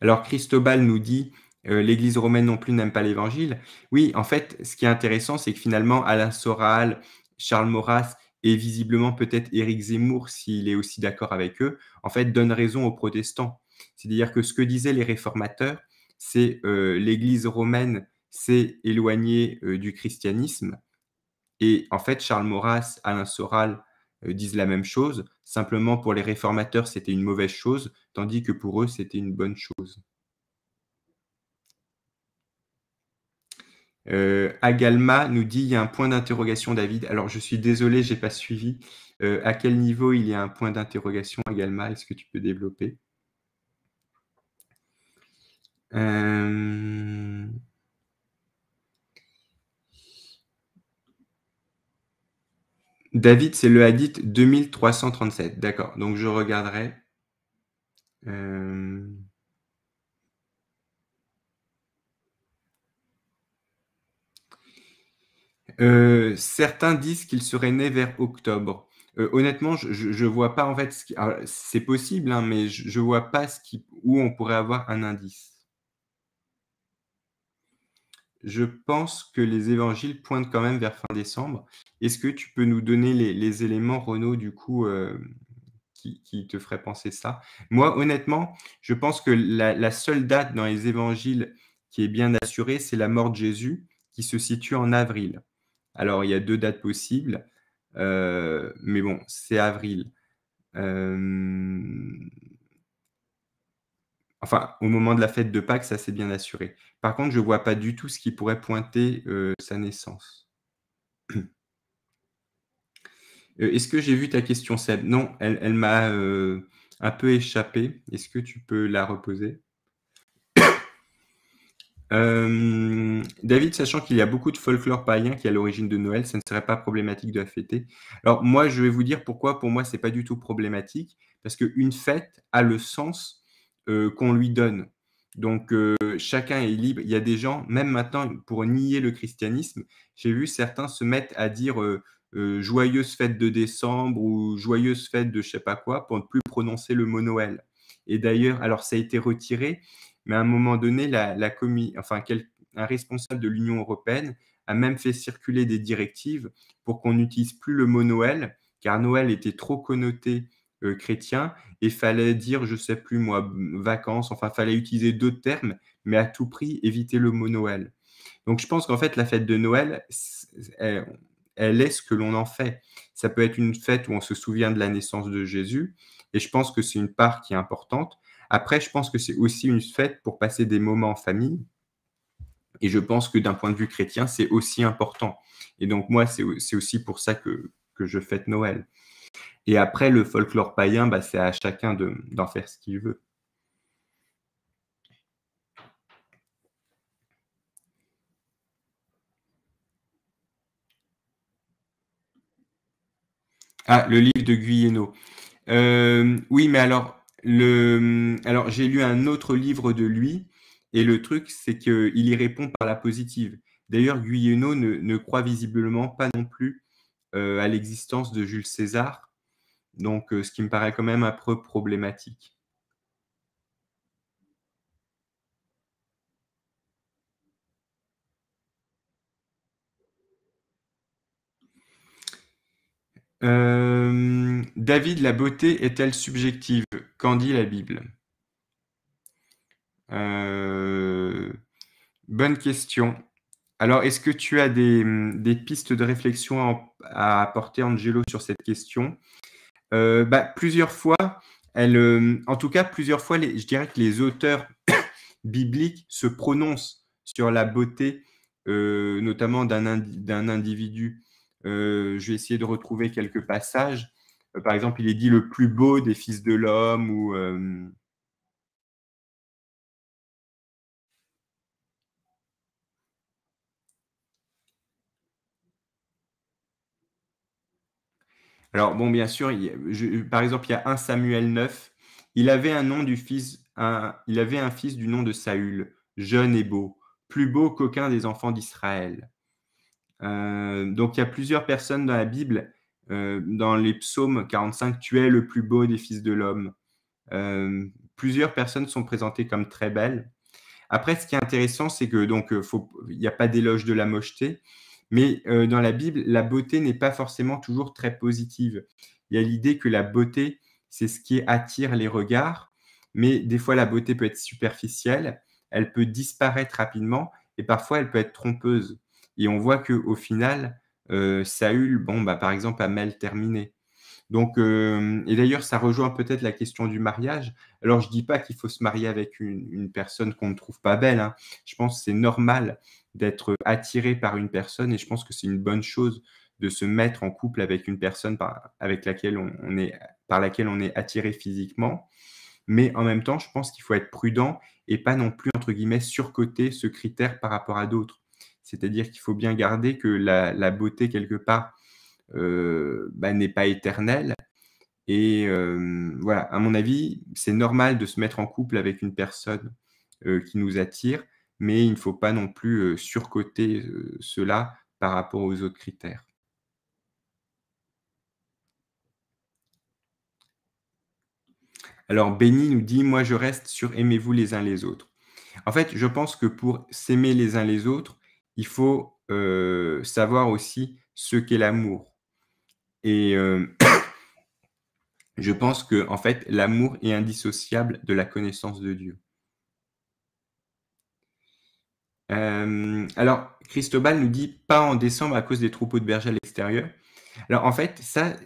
Alors Christobal nous dit, euh, l'Église romaine non plus n'aime pas l'Évangile. Oui, en fait, ce qui est intéressant, c'est que finalement, Alain Soral, Charles Maurras et visiblement peut-être Éric Zemmour, s'il est aussi d'accord avec eux, en fait, donnent raison aux protestants. C'est-à-dire que ce que disaient les réformateurs, c'est euh, l'Église romaine s'est éloignée euh, du christianisme. Et en fait, Charles Maurras, Alain Soral disent la même chose. Simplement, pour les réformateurs, c'était une mauvaise chose, tandis que pour eux, c'était une bonne chose. Euh, Agalma nous dit il y a un point d'interrogation, David. Alors, je suis désolé, j'ai pas suivi. Euh, à quel niveau il y a un point d'interrogation, Agalma Est-ce que tu peux développer euh, David, c'est le hadith 2337. D'accord. Donc, je regarderai. Euh, certains disent qu'il serait né vers octobre. Euh, honnêtement, je ne vois pas en fait. Ah, c'est possible, hein, mais je, ne vois pas ce qui, où on pourrait avoir un indice. Je pense que les évangiles pointent quand même vers fin décembre. Est-ce que tu peux nous donner les, éléments, Renaud, du coup, euh, qui, te ferait penser ça Moi, honnêtement, je pense que la, seule date dans les évangiles qui est bien assurée, c'est la mort de Jésus, qui se situe en avril. Alors, il y a deux dates possibles, euh, mais bon, c'est avril. Euh, enfin, au moment de la fête de Pâques, ça s'est bien assuré. Par contre, je ne vois pas du tout ce qui pourrait pointer euh, sa naissance. Est-ce que j'ai vu ta question, Seb Non, elle, elle m'a un peu échappé. Est-ce que tu peux la reposer euh, David, sachant qu'il y a beaucoup de folklore païen qui est à l'origine de Noël, ça ne serait pas problématique de la fêter. Alors moi, je vais vous dire pourquoi pour moi c'est pas du tout problématique, parce qu'une fête a le sens euh, qu'on lui donne. Donc euh, chacun est libre. Il y a des gens, même maintenant, pour nier le christianisme, j'ai vu certains se mettre à dire joyeuse fête de décembre ou joyeuse fête de je sais pas quoi pour ne plus prononcer le mot Noël. Et d'ailleurs, alors ça a été retiré, mais à un moment donné, la, enfin, un responsable de l'Union européenne a même fait circuler des directives pour qu'on n'utilise plus le mot Noël, car Noël était trop connoté euh, chrétien et fallait dire, je sais plus moi, vacances, enfin, fallait utiliser d'autres termes, mais à tout prix éviter le mot Noël. Donc je pense qu'en fait, la fête de Noël, elle est ce que l'on en fait. Ça peut être une fête où on se souvient de la naissance de Jésus, et je pense que c'est une part qui est importante, après, je pense que c'est aussi une fête pour passer des moments en famille. Et je pense que d'un point de vue chrétien, c'est aussi important. Et donc moi, c'est aussi pour ça que, je fête Noël. Et après, le folklore païen, bah, c'est à chacun d'en faire ce qu'il veut. Ah, le livre de Guyeno. Euh, oui, mais alors, Hum, alors, j'ai lu un autre livre de lui, et le truc, c'est qu'il y répond par la positive. D'ailleurs, Guyeno ne, ne, croit visiblement pas non plus euh, à l'existence de Jules César, donc euh, ce qui me paraît quand même un peu problématique. Euh, David, la beauté est-elle subjective Qu'en dit la Bible euh, Bonne question. Alors, est-ce que tu as des, pistes de réflexion à, apporter, Angelo, sur cette question euh, bah, Plusieurs fois, en tout cas, plusieurs fois, je dirais que les auteurs bibliques se prononcent sur la beauté, notamment d'un individu. Euh, je vais essayer de retrouver quelques passages. Euh, par exemple, il est dit le plus beau des fils de l'homme ou euh, Alors bon, bien sûr, par exemple, il y a un Samuel 9. Il avait un nom du fils, il avait un fils du nom de Saül, jeune et beau, plus beau qu'aucun des enfants d'Israël. Euh, donc il y a plusieurs personnes dans la Bible, euh, dans les psaumes 45, tu es le plus beau des fils de l'homme. Euh, plusieurs personnes sont présentées comme très belles. Après, ce qui est intéressant, c'est que donc il n'y a pas d'éloge de la mocheté, mais dans la Bible, la beauté n'est pas forcément toujours très positive. Il y a l'idée que la beauté, c'est ce qui attire les regards, mais des fois la beauté peut être superficielle, elle peut disparaître rapidement et parfois elle peut être trompeuse. Et on voit qu'au final, euh, Saül, bon, bah, par exemple, a mal terminé. Donc, euh, et d'ailleurs, ça rejoint peut-être la question du mariage. Alors, je ne dis pas qu'il faut se marier avec une, personne qu'on ne trouve pas belle. Hein. Je pense que c'est normal d'être attiré par une personne et je pense que c'est une bonne chose de se mettre en couple avec une personne par, avec laquelle on, est, par laquelle on est attiré physiquement. Mais en même temps, je pense qu'il faut être prudent et pas non plus, entre guillemets, surcoter ce critère par rapport à d'autres. C'est-à-dire qu'il faut bien garder que la, beauté, quelque part, euh, bah, n'est pas éternelle. Et euh, voilà, à mon avis, c'est normal de se mettre en couple avec une personne euh, qui nous attire, mais il ne faut pas non plus surcoter cela par rapport aux autres critères. Alors Béni nous dit, moi je reste sur aimez-vous les uns les autres. En fait, je pense que pour s'aimer les uns les autres, il faut euh, savoir aussi ce qu'est l'amour. Et euh, je pense que, en fait, l'amour est indissociable de la connaissance de Dieu. Euh, alors, Christobal nous dit pas en décembre à cause des troupeaux de bergers à l'extérieur. Alors, en fait, ça,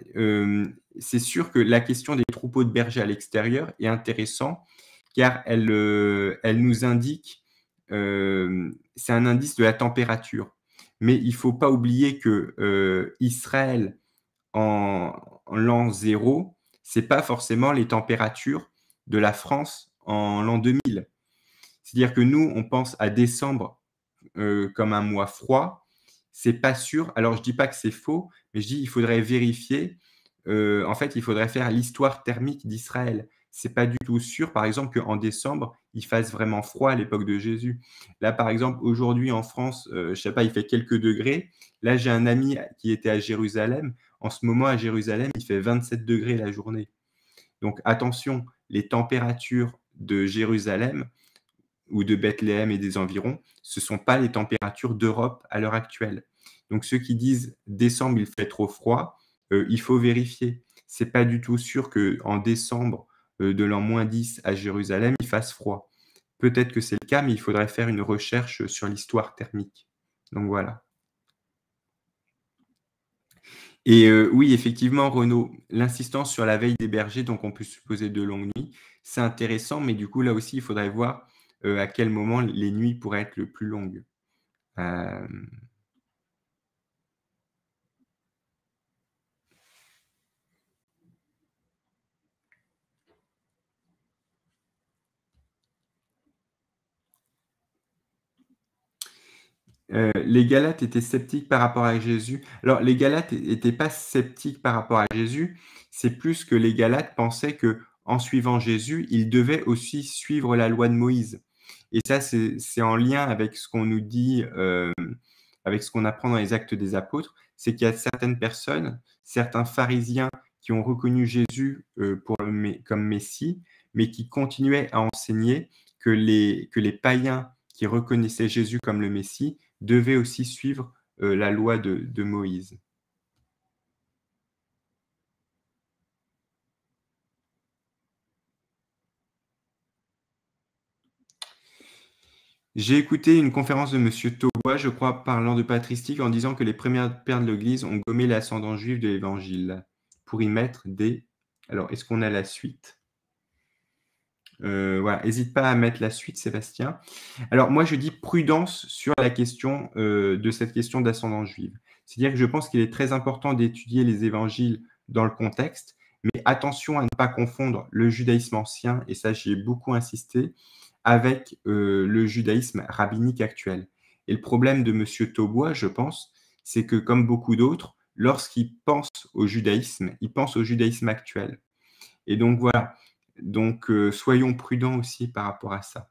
c'est sûr que la question des troupeaux de bergers à l'extérieur est intéressante car elle, elle nous indique euh, c'est un indice de la température. Mais il ne faut pas oublier que euh, Israël, en, l'an 0, c'est pas forcément les températures de la France en l'an 2000. C'est-à-dire que nous, on pense à décembre euh, comme un mois froid. C'est pas sûr. Alors, je dis pas que c'est faux, mais je dis il faudrait vérifier. en fait, il faudrait faire l'histoire thermique d'Israël c'est pas du tout sûr, par exemple, qu'en décembre, il fasse vraiment froid à l'époque de Jésus. Là, par exemple, aujourd'hui en France, je euh, je sais pas, il fait quelques degrés. Là, j'ai un ami qui était à Jérusalem. En ce moment, à Jérusalem, il fait 27 degrés la journée. Donc, attention, les températures de Jérusalem ou de Bethléem et des environs, ce ne sont pas les températures d'Europe à l'heure actuelle. Donc, ceux qui disent décembre, il fait trop froid, euh, il faut vérifier. C'est pas du tout sûr qu'en décembre, euh, de l'an moins 10 à Jérusalem, il fasse froid. Peut-être que c'est le cas, mais il faudrait faire une recherche sur l'histoire thermique. Donc voilà. Et euh, oui, effectivement, Renaud, l'insistance sur la veille des bergers, donc on peut supposer de longues nuits, c'est intéressant, mais du coup, là aussi, il faudrait voir euh, à quel moment les nuits pourraient être le plus longues. Euh, les Galates étaient sceptiques par rapport à Jésus. Alors, les Galates n'étaient pas sceptiques par rapport à Jésus, c'est plus que les Galates pensaient que en suivant Jésus, ils devaient aussi suivre la loi de Moïse. Et ça, c'est en lien avec ce qu'on nous dit, euh, avec ce qu'on apprend dans les actes des apôtres, c'est qu'il y a certaines personnes, certains pharisiens qui ont reconnu Jésus euh, comme Messie, mais qui continuaient à enseigner que les païens qui reconnaissaient Jésus comme le Messie Devait aussi suivre euh, la loi de, Moïse. J'ai écouté une conférence de M. Taubois, je crois, parlant de patristique en disant que les premières pères de l'Église ont gommé l'ascendant juif de l'Évangile pour y mettre des... Alors, est-ce qu'on a la suite euh, n'hésite pas à mettre la suite, Sébastien. Alors moi, je dis prudence sur la question euh, de cette question d'ascendance juive. C'est-à-dire que je pense qu'il est très important d'étudier les évangiles dans le contexte, mais attention à ne pas confondre le judaïsme ancien, et ça j'y ai beaucoup insisté, avec euh, le judaïsme rabbinique actuel. Et le problème de M. Taubois, je pense, c'est que comme beaucoup d'autres, lorsqu'il pense au judaïsme, il pense au judaïsme actuel. Et donc voilà, donc, euh, soyons prudents aussi par rapport à ça.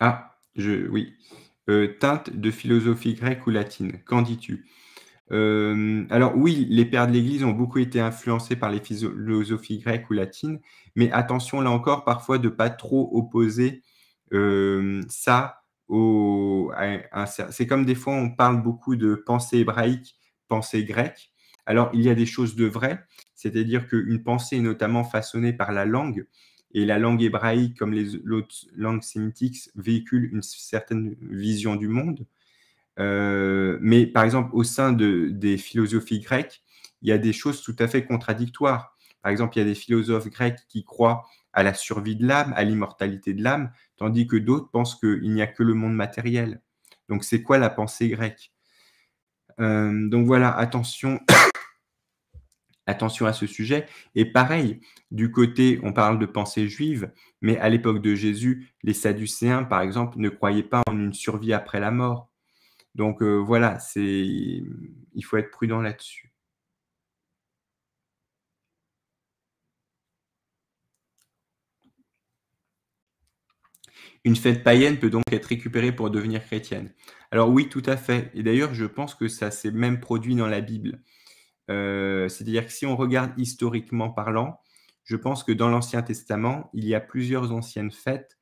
Ah, je, oui. Euh, teinte de philosophie grecque ou latine, qu'en dis-tu euh, alors oui, les pères de l'Église ont beaucoup été influencés par les philosophies grecques ou latines, mais attention là encore parfois de ne pas trop opposer ça c'est comme des fois on parle beaucoup de pensée hébraïque, pensée grecque. Alors il y a des choses de vraies, c'est-à-dire qu'une pensée est notamment façonnée par la langue, et la langue hébraïque, comme les autres langues sémitiques, véhicule une certaine vision du monde. Euh, mais par exemple, au sein des philosophies grecques, il y a des choses tout à fait contradictoires. Par exemple, il y a des philosophes grecs qui croient à la survie de l'âme, à l'immortalité de l'âme, tandis que d'autres pensent qu'il n'y a que le monde matériel. Donc c'est quoi la pensée grecque euh, Donc voilà, attention. attention à ce sujet. Et pareil, du côté, on parle de pensée juive, mais à l'époque de Jésus, les Sadducéens, par exemple, ne croyaient pas en une survie après la mort. Donc euh, voilà, c'est il faut être prudent là-dessus. Une fête païenne peut donc être récupérée pour devenir chrétienne. Alors oui, tout à fait. Et d'ailleurs, je pense que ça s'est même produit dans la Bible. Euh, c'est-à-dire que si on regarde historiquement parlant, je pense que dans l'Ancien Testament, il y a plusieurs anciennes fêtes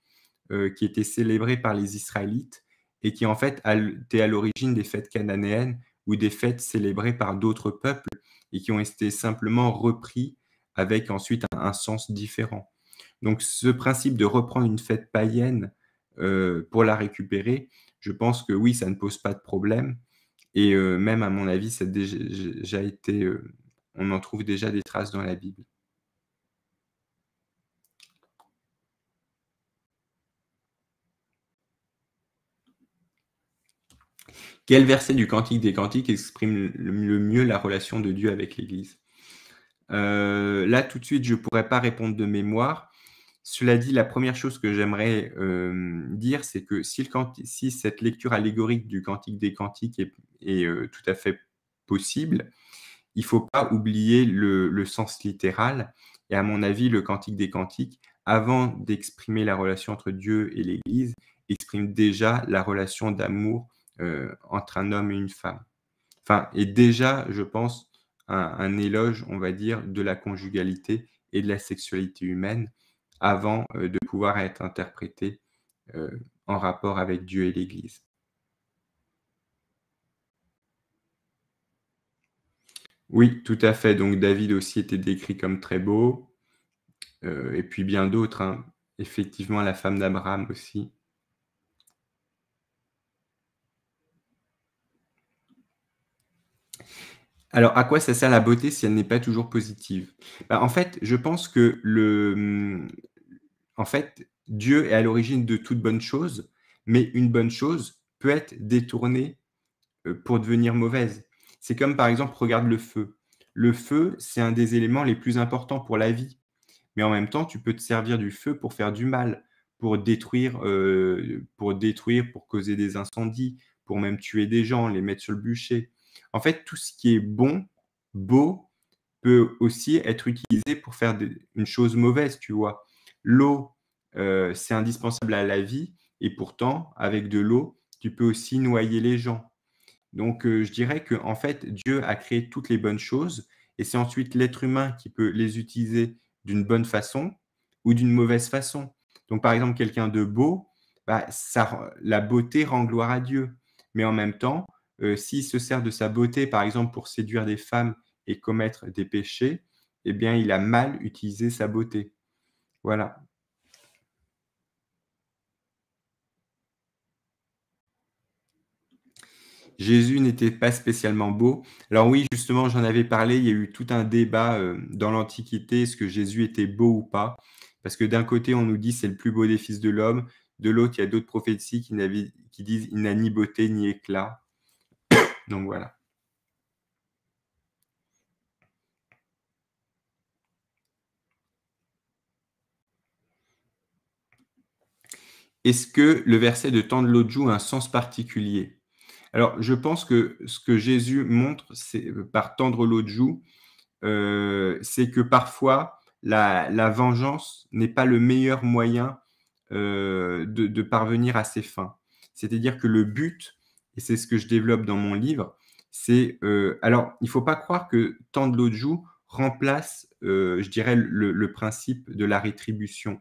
euh, qui étaient célébrées par les Israélites et qui en fait étaient à l'origine des fêtes cananéennes ou des fêtes célébrées par d'autres peuples et qui ont été simplement repris avec ensuite un sens différent. Donc ce principe de reprendre une fête païenne euh, pour la récupérer, je pense que oui, ça ne pose pas de problème. Et euh, même à mon avis, ça été, euh, on en trouve déjà des traces dans la Bible. Quel verset du Cantique des Cantiques exprime le mieux la relation de Dieu avec l'Église Là, tout de suite, je ne pourrais pas répondre de mémoire. Cela dit, la première chose que j'aimerais dire, c'est que si, si, cette lecture allégorique du Cantique des Cantiques est, tout à fait possible, il ne faut pas oublier le, sens littéral. Et à mon avis, le Cantique des Cantiques, avant d'exprimer la relation entre Dieu et l'Église, exprime déjà la relation d'amour entre un homme et une femme. Enfin, et déjà, je pense, un éloge, on va dire, de la conjugalité et de la sexualité humaine avant de pouvoir être interprété en rapport avec Dieu et l'Église. Oui, tout à fait. Donc David aussi était décrit comme très beau, et puis bien d'autres. Hein. Effectivement, la femme d'Abraham aussi. Alors, à quoi ça sert la beauté si elle n'est pas toujours positive bah, En fait, je pense que le, hmm, en fait, Dieu est à l'origine de toute bonne chose, mais une bonne chose peut être détournée euh, pour devenir mauvaise. C'est comme par exemple, regarde le feu. Le feu, c'est un des éléments les plus importants pour la vie. Mais en même temps, tu peux te servir du feu pour faire du mal, pour détruire, euh, pour détruire, pour causer des incendies, pour même tuer des gens, les mettre sur le bûcher. En fait, tout ce qui est bon, beau, peut aussi être utilisé pour faire une chose mauvaise, tu vois. L'eau, euh, c'est indispensable à la vie, et pourtant, avec de l'eau, tu peux aussi noyer les gens. Donc, euh, je dirais que en fait, Dieu a créé toutes les bonnes choses, et c'est ensuite l'être humain qui peut les utiliser d'une bonne façon ou d'une mauvaise façon. Donc, par exemple, quelqu'un de beau, bah, la beauté rend gloire à Dieu, mais en même temps, euh, s'il se sert de sa beauté, par exemple, pour séduire des femmes et commettre des péchés, eh bien, il a mal utilisé sa beauté. Voilà. Jésus n'était pas spécialement beau. Alors oui, justement, j'en avais parlé, il y a eu tout un débat euh, dans l'Antiquité, est-ce que Jésus était beau ou pas Parce que d'un côté, on nous dit c'est le plus beau des fils de l'homme, de l'autre, il y a d'autres prophéties qui, qui disent il n'a ni beauté ni éclat. Donc voilà. Est-ce que le verset de tendre l'autre l'eau joue a un sens particulier Alors, je pense que ce que Jésus montre euh, par tendre l'eau de joue, euh, c'est que parfois, la, vengeance n'est pas le meilleur moyen euh, de, parvenir à ses fins. C'est-à-dire que le but et c'est ce que je développe dans mon livre, c'est euh, alors il ne faut pas croire que tant de l'autre joue remplace, euh, je dirais, le, principe de la rétribution.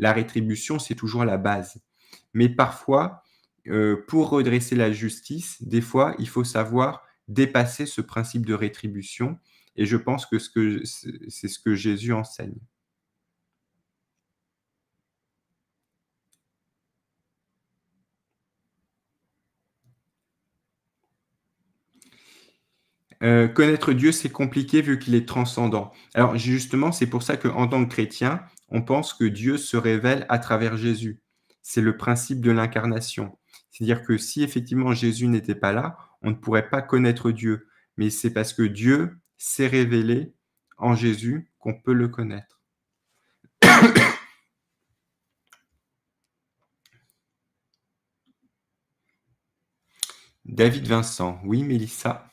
La rétribution, c'est toujours la base. Mais parfois, euh, pour redresser la justice, des fois, il faut savoir dépasser ce principe de rétribution. Et je pense que c'est ce que Jésus enseigne. Euh, connaître Dieu, c'est compliqué vu qu'il est transcendant. Alors justement, c'est pour ça qu'en tant que chrétien, on pense que Dieu se révèle à travers Jésus. C'est le principe de l'incarnation. C'est-à-dire que si effectivement Jésus n'était pas là, on ne pourrait pas connaître Dieu. Mais c'est parce que Dieu s'est révélé en Jésus qu'on peut le connaître. David Vincent, oui, Mélissa.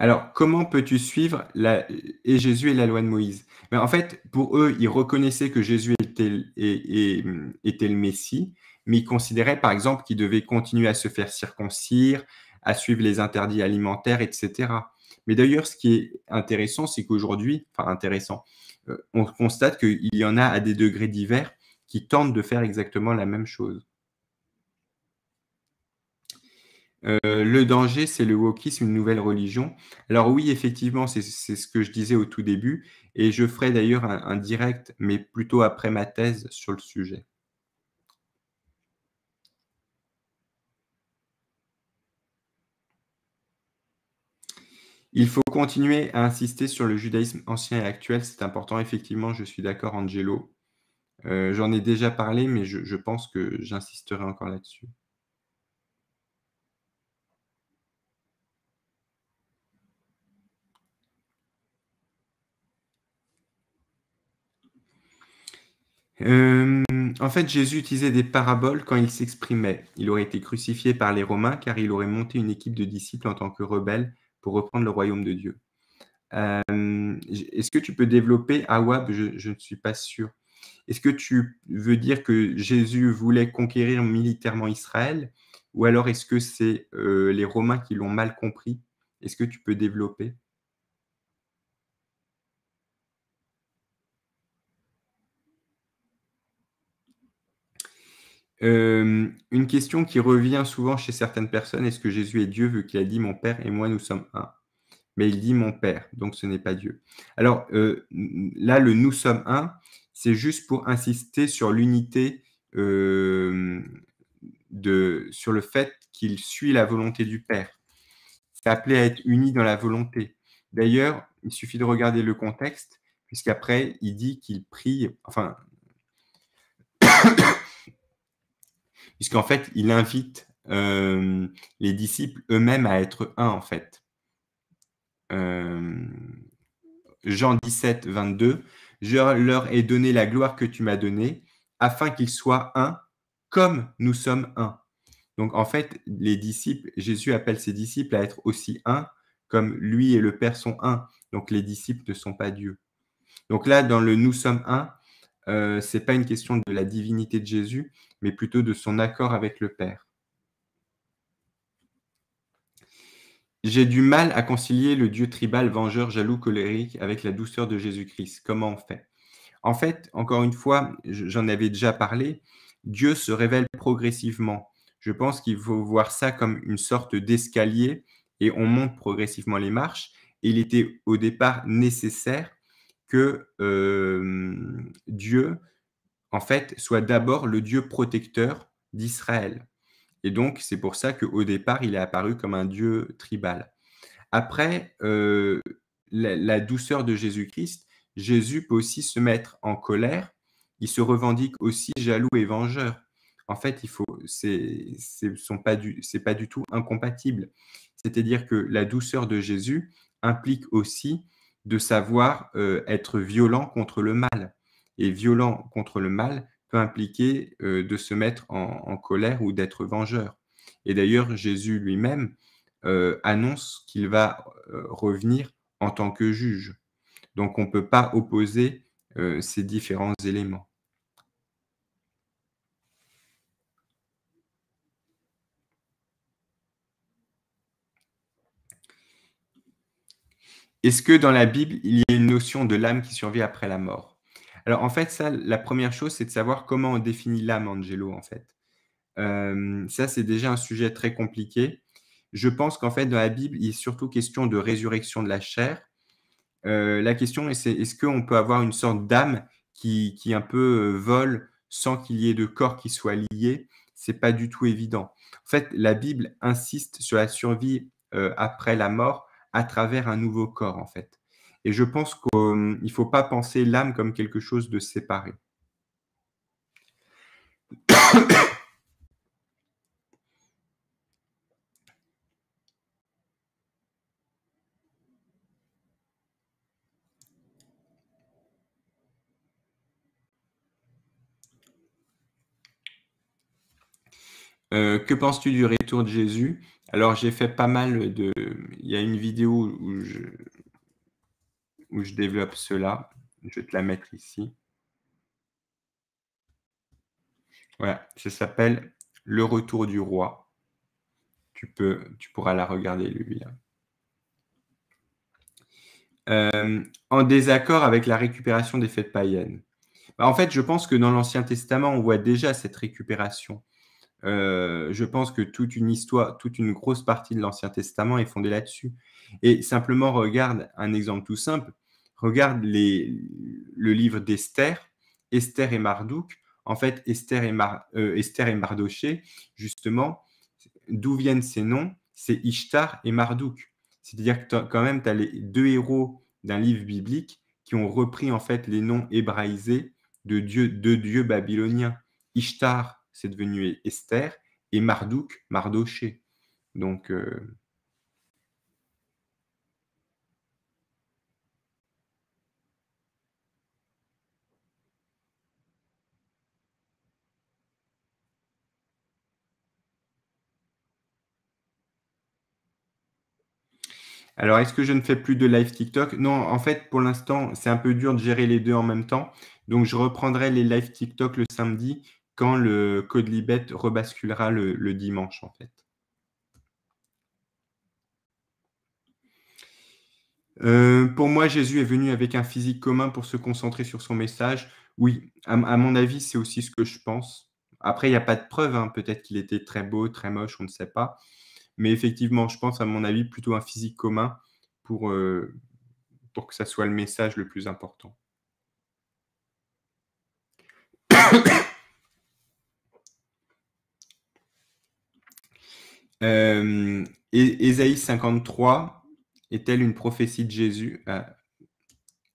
Alors, comment peux-tu suivre la... et Jésus et la loi de Moïse Mais ben, En fait, pour eux, ils reconnaissaient que Jésus était, hum, était le Messie, mais ils considéraient, par exemple, qu'il devait continuer à se faire circoncire, à suivre les interdits alimentaires, etc. Mais d'ailleurs, ce qui est intéressant, c'est qu'aujourd'hui, enfin intéressant, euh, on constate qu'il y en a à des degrés divers qui tentent de faire exactement la même chose. Euh, le danger, c'est le wokisme, une nouvelle religion. Alors oui, effectivement, c'est ce que je disais au tout début, et je ferai d'ailleurs un, direct, mais plutôt après ma thèse sur le sujet. Il faut continuer à insister sur le judaïsme ancien et actuel, c'est important, effectivement, je suis d'accord, Angelo. Euh, j'en ai déjà parlé, mais je pense que j'insisterai encore là-dessus. Euh, en fait, Jésus utilisait des paraboles quand il s'exprimait. Il aurait été crucifié par les Romains car il aurait monté une équipe de disciples en tant que rebelle pour reprendre le royaume de Dieu. Euh, est-ce que tu peux développer Awab je, ne suis pas sûr. Est-ce que tu veux dire que Jésus voulait conquérir militairement Israël ou alors est-ce que c'est euh, les Romains qui l'ont mal compris Est-ce que tu peux développer une question qui revient souvent chez certaines personnes, est-ce que Jésus est Dieu vu qu'il a dit mon Père et moi nous sommes un Mais il dit mon Père, donc ce n'est pas Dieu. Alors là, le nous sommes un, c'est juste pour insister sur l'unité, de, sur le fait qu'il suit la volonté du Père. C'est appelé à être uni dans la volonté. D'ailleurs, il suffit de regarder le contexte, puisqu'après, il dit qu'il prie, enfin, puisqu'en fait, il invite euh, les disciples eux-mêmes à être un, en fait. Euh, Jean 17, 22, je leur ai donné la gloire que tu m'as donnée, afin qu'ils soient un, comme nous sommes un. Donc en fait, les disciples, Jésus appelle ses disciples à être aussi un, comme lui et le Père sont un. Donc les disciples ne sont pas Dieu. Donc là, dans le nous sommes un, ce euh, c'est pas une question de la divinité de Jésus, mais plutôt de son accord avec le Père. J'ai du mal à concilier le Dieu tribal, vengeur, jaloux, colérique avec la douceur de Jésus-Christ. Comment on fait En fait, encore une fois, j'en avais déjà parlé, Dieu se révèle progressivement. Je pense qu'il faut voir ça comme une sorte d'escalier et on monte progressivement les marches. il était au départ nécessaire que Dieu, en fait, soit d'abord le Dieu protecteur d'Israël. Et donc, c'est pour ça qu'au départ, il est apparu comme un Dieu tribal. Après, la, douceur de Jésus-Christ, Jésus peut aussi se mettre en colère. Il se revendique aussi jaloux et vengeur. En fait, il faut, pas pas du tout incompatible. C'est-à-dire que la douceur de Jésus implique aussi de savoir euh, être violent contre le mal. Et violent contre le mal peut impliquer euh, de se mettre en, colère ou d'être vengeur. Et d'ailleurs, Jésus lui-même euh, annonce qu'il va revenir en tant que juge. Donc on ne peut pas opposer ces différents éléments. Est-ce que dans la Bible, il y a une notion de l'âme qui survit après la mort Alors en fait, ça, la première chose, c'est de savoir comment on définit l'âme, Angelo, en fait. ça, c'est déjà un sujet très compliqué. Je pense qu'en fait, dans la Bible, il est surtout question de résurrection de la chair. la question, c'est est-ce qu'on peut avoir une sorte d'âme qui, qui, un peu euh, vole sans qu'il y ait de corps qui soit lié C'est pas du tout évident. En fait, la Bible insiste sur la survie euh, après la mort à travers un nouveau corps, en fait. Et je pense qu'il hum, ne faut pas penser l'âme comme quelque chose de séparé. Euh, que penses-tu du retour de Jésus alors j'ai fait pas mal de. Il y a une vidéo où je, développe cela. Je vais te la mettre ici. Voilà, ça s'appelle Le retour du roi. Tu, peux, tu pourras la regarder, lui. Hein. Euh, en désaccord avec la récupération des fêtes païennes. Bah, en fait, je pense que dans l'Ancien Testament, on voit déjà cette récupération. Euh, je pense que toute une histoire, toute une grosse partie de l'Ancien Testament est fondée là-dessus. Et simplement, regarde un exemple tout simple. Regarde le livre d'Esther, Esther et Marduk. En fait, Esther et, Mar, euh, Mardoché, justement, d'où viennent ces noms C'est Ishtar et Marduk. C'est-à-dire que quand même, tu as les deux héros d'un livre biblique qui ont repris en fait les noms hébraïsés de Dieu, de dieux babyloniens. Ishtar, c'est devenu Esther, et Marduk, Mardoché. Donc, euh, Alors, est-ce que je ne fais plus de live TikTok Non, en fait, pour l'instant, c'est un peu dur de gérer les deux en même temps. Donc, je reprendrai les live TikTok le samedi quand le code Libet rebasculera le, dimanche, en fait. Euh, pour moi, Jésus est venu avec un physique commun pour se concentrer sur son message. Oui, à, mon avis, c'est aussi ce que je pense. Après, il n'y a pas de preuve. Hein. Peut-être qu'il était très beau, très moche, on ne sait pas. Mais effectivement, je pense, à mon avis, plutôt un physique commun pour, euh, pour que ça soit le message le plus important. Euh, Ésaïe 53 est-elle une prophétie de Jésus ah,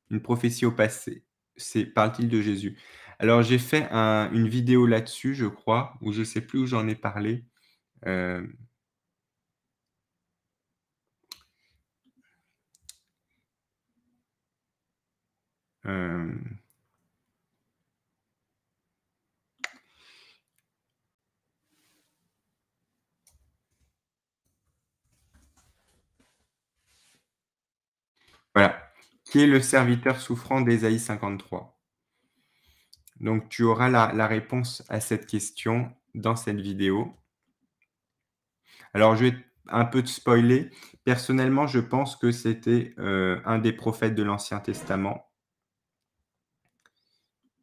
Une prophétie au passé C'est parle-t-il de Jésus Alors j'ai fait une vidéo là-dessus, je crois, ou je ne sais plus où j'en ai parlé. Euh... euh Voilà. Qui est le serviteur souffrant d'Ésaïe 53 Donc, tu auras la, réponse à cette question dans cette vidéo. Alors, je vais un peu te spoiler. Personnellement, je pense que c'était euh, un des prophètes de l'Ancien Testament.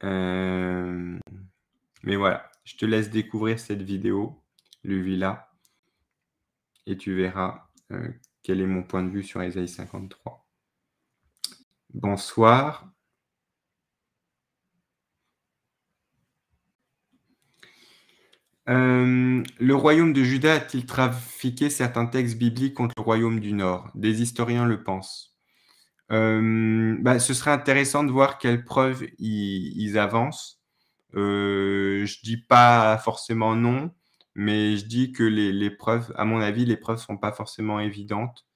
Euh, mais voilà, je te laisse découvrir cette vidéo, Luvila, et tu verras euh, quel est mon point de vue sur Esaïe 53. Bonsoir. Euh, le royaume de Juda a-t-il trafiqué certains textes bibliques contre le royaume du Nord Des historiens le pensent. Euh, bah, ce serait intéressant de voir quelles preuves ils, avancent. Je euh, je dis pas forcément non, mais je dis que les, les preuves, à mon avis, les preuves sont pas forcément évidentes,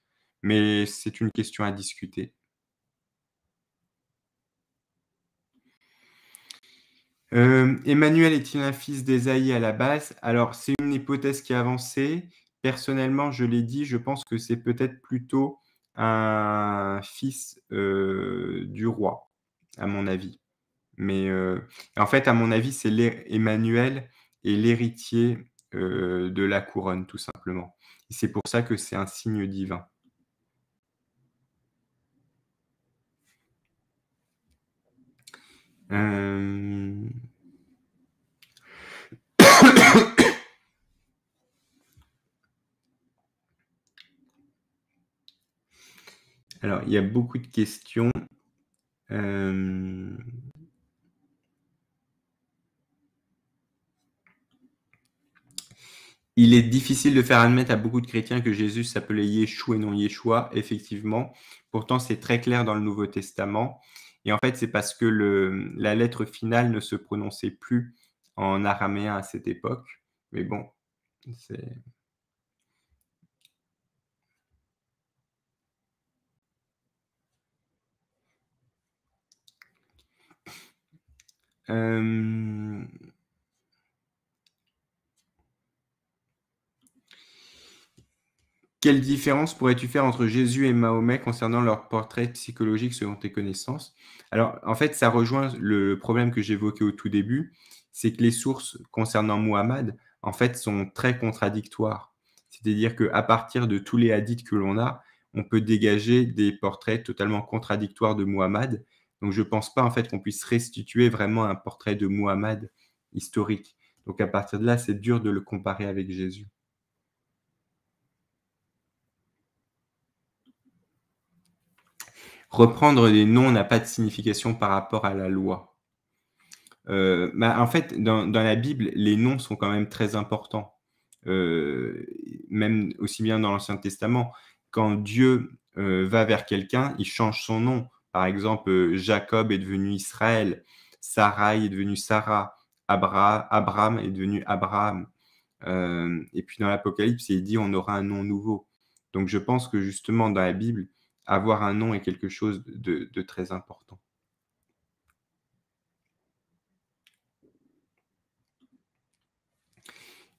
mais c'est une question à discuter. Euh, Emmanuel est-il un fils d'Esaïe à la base Alors, c'est une hypothèse qui est avancée. Personnellement, je l'ai dit, je pense que c'est peut-être plutôt un fils euh, du roi, à mon avis. Mais euh, en fait, à mon avis, c'est Emmanuel est l'héritier de la couronne, tout simplement. c'est pour ça que c'est un signe divin. Euh, Alors, il y a beaucoup de questions. Euh, Il est difficile de faire admettre à beaucoup de chrétiens que Jésus s'appelait Yeshua et non Yeshua, effectivement. Pourtant, c'est très clair dans le Nouveau Testament. Et en fait, c'est parce que la lettre finale ne se prononçait plus en araméen à cette époque. Mais bon, c'est. Euh... Quelle différence pourrais-tu faire entre Jésus et Mahomet concernant leur portrait psychologique selon tes connaissances Alors, en fait, ça rejoint le problème que j'évoquais au tout début, c'est que les sources concernant Muhammad, en fait, sont très contradictoires. C'est-à-dire qu'à partir de tous les hadiths que l'on a, on peut dégager des portraits totalement contradictoires de Muhammad. Donc, je ne pense pas, en fait, qu'on puisse restituer vraiment un portrait de Muhammad historique. Donc, à partir de là, c'est dur de le comparer avec Jésus. reprendre les noms n'a pas de signification par rapport à la loi. Euh, bah, en fait, dans, la Bible, les noms sont quand même très importants, euh, même aussi bien dans l'Ancien Testament. Quand Dieu euh, va vers quelqu'un, il change son nom. Par exemple, Jacob est devenu Israël, Sarah est devenu Sarah, Abra Abraham est devenu Abraham. et puis dans l'Apocalypse, il dit on aura un nom nouveau. Donc je pense que justement dans la Bible, avoir un nom est quelque chose de, très important.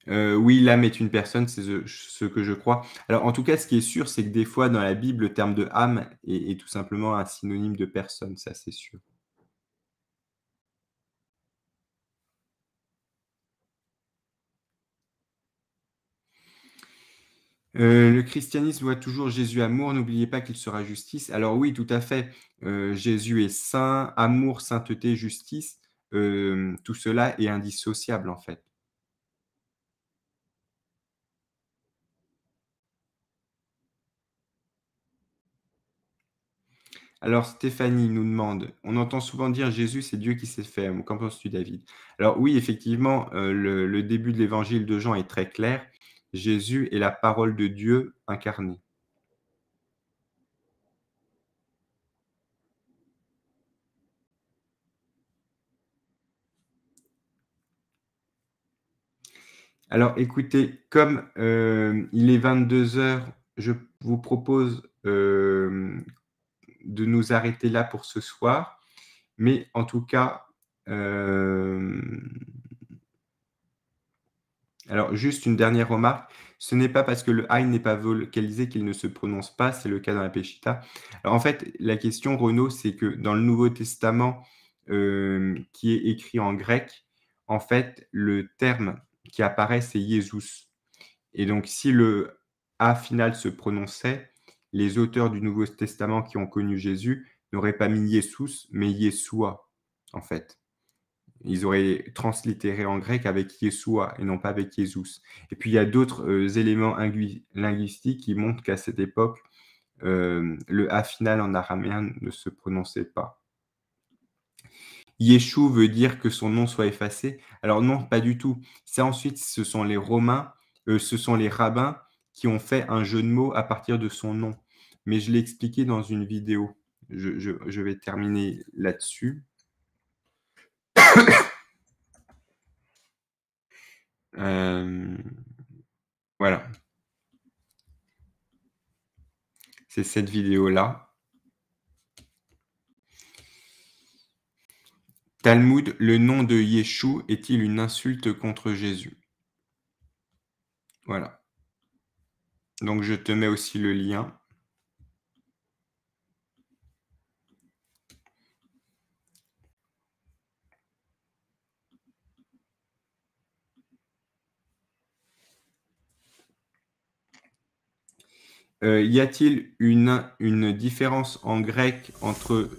Euh, oui, l'âme est une personne, c'est ce, que je crois. Alors, en tout cas, ce qui est sûr, c'est que des fois, dans la Bible, le terme de âme est tout simplement un synonyme de personne, ça c'est sûr. Euh, le christianisme voit toujours Jésus amour, n'oubliez pas qu'il sera justice. Alors oui, tout à fait, euh, Jésus est saint, amour, sainteté, justice, euh, tout cela est indissociable en fait. Alors Stéphanie nous demande, on entend souvent dire Jésus c'est Dieu qui s'est fait. Qu'en penses-tu David Alors oui, effectivement, le, début de l'évangile de Jean est très clair. Jésus est la parole de Dieu incarnée. Alors écoutez, comme euh, il est 22 heures, je vous propose euh, de nous arrêter là pour ce soir. Mais en tout cas, euh, alors, juste une dernière remarque. Ce n'est pas parce que le I n'est pas vocalisé qu'il ne se prononce pas, c'est le cas dans la Peshitta. Alors, en fait, la question, Renaud, c'est que dans le Nouveau Testament, euh, qui est écrit en grec, en fait, le terme qui apparaît, c'est Jésus. Et donc, si le A final se prononçait, les auteurs du Nouveau Testament qui ont connu Jésus n'auraient pas mis Jésus, mais Yeshua, en fait ils auraient translittéré en grec avec Yeshua et non pas avec Jésus. Et puis il y a d'autres euh, éléments linguistiques qui montrent qu'à cette époque, euh, le A final en araméen ne se prononçait pas. Yeshu veut dire que son nom soit effacé. Alors non, pas du tout. Ça ensuite, ce sont les Romains, euh, ce sont les rabbins qui ont fait un jeu de mots à partir de son nom. Mais je l'ai expliqué dans une vidéo. je vais terminer là-dessus. Euh, voilà. C'est cette vidéo-là. Talmud, le nom de Yeshua est-il une insulte contre Jésus Voilà. Donc je te mets aussi le lien. Euh, y a-t-il une, une différence en grec entre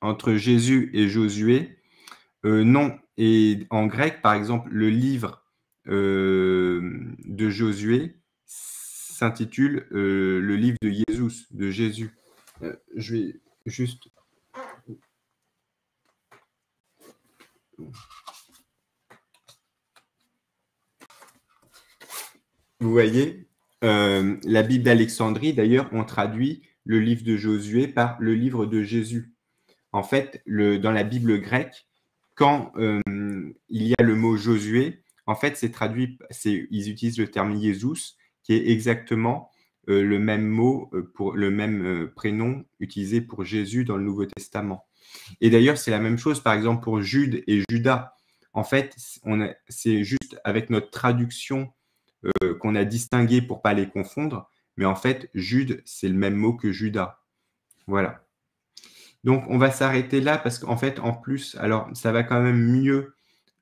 entre Jésus et Josué euh, Non. Et en grec, par exemple, le livre euh, de Josué s'intitule le livre de Jésus, de Jésus. je vais juste. Vous voyez, euh, la Bible d'Alexandrie, d'ailleurs, on traduit le livre de Josué par le livre de Jésus. En fait, dans la Bible grecque, quand euh, il y a le mot Josué, en fait, c'est traduit, ils utilisent le terme Jésus, qui est exactement euh, le même mot, pour, le même prénom utilisé pour Jésus dans le Nouveau Testament. Et d'ailleurs, c'est la même chose, par exemple, pour Jude et Judas. En fait, c'est juste avec notre traduction euh, qu'on a distingué pour ne pas les confondre. Mais en fait, Jude, c'est le même mot que Judas. Voilà. Donc, on va s'arrêter là parce qu'en fait, en plus, alors, ça va quand même mieux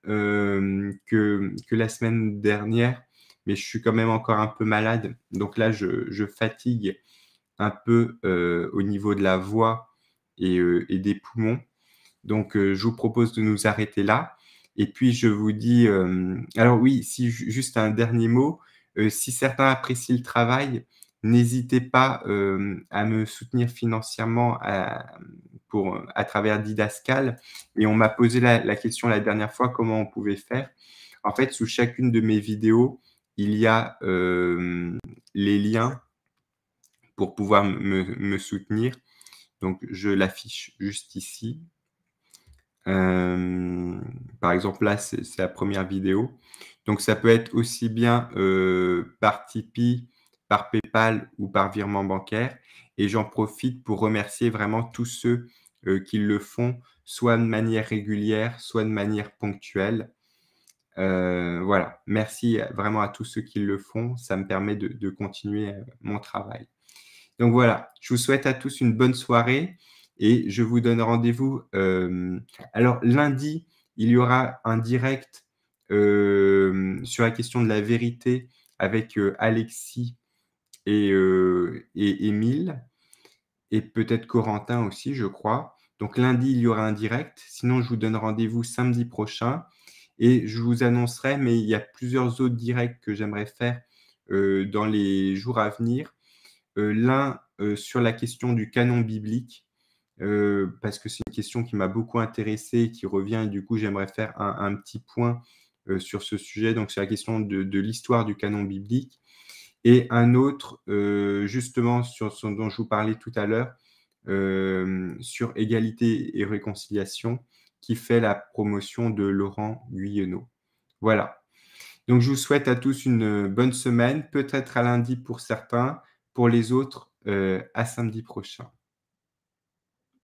euh, que, que, la semaine dernière, mais je suis quand même encore un peu malade. Donc là, je, fatigue un peu euh, au niveau de la voix et des poumons. Donc, je vous propose de nous arrêter là. Et puis, je vous dis, alors oui, si, juste un dernier mot, si certains apprécient le travail, n'hésitez pas à me soutenir financièrement à, pour, à travers Didascal. Et on m'a posé la, question la dernière fois comment on pouvait faire. En fait, sous chacune de mes vidéos, il y a les liens pour pouvoir me soutenir. Donc, je l'affiche juste ici. Euh, par exemple, là, c'est la première vidéo. Donc, ça peut être aussi bien euh, par Tipeee, par PayPal ou par virement bancaire. Et j'en profite pour remercier vraiment tous ceux euh, qui le font, soit de manière régulière, soit de manière ponctuelle. voilà, merci vraiment à tous ceux qui le font. Ça me permet de continuer mon travail. Donc voilà, je vous souhaite à tous une bonne soirée. Et je vous donne rendez-vous. Euh, alors, lundi, il y aura un direct euh, sur la question de la vérité avec euh, Alexis et, et Émile, et peut-être Corentin aussi, je crois. Donc lundi, il y aura un direct. Sinon, je vous donne rendez-vous samedi prochain et je vous annoncerai, mais il y a plusieurs autres directs que j'aimerais faire dans les jours à venir. L'un sur la question du canon biblique euh, parce que c'est une question qui m'a beaucoup intéressé, qui revient, et du coup, j'aimerais faire un, petit point euh, sur ce sujet. Donc, sur la question de, l'histoire du canon biblique. Et un autre, euh, justement, sur ce dont je vous parlais tout à l'heure, sur égalité et réconciliation, qui fait la promotion de Laurent Guyonneau. Voilà. Donc, je vous souhaite à tous une bonne semaine, peut-être à lundi pour certains, pour les autres, à samedi prochain.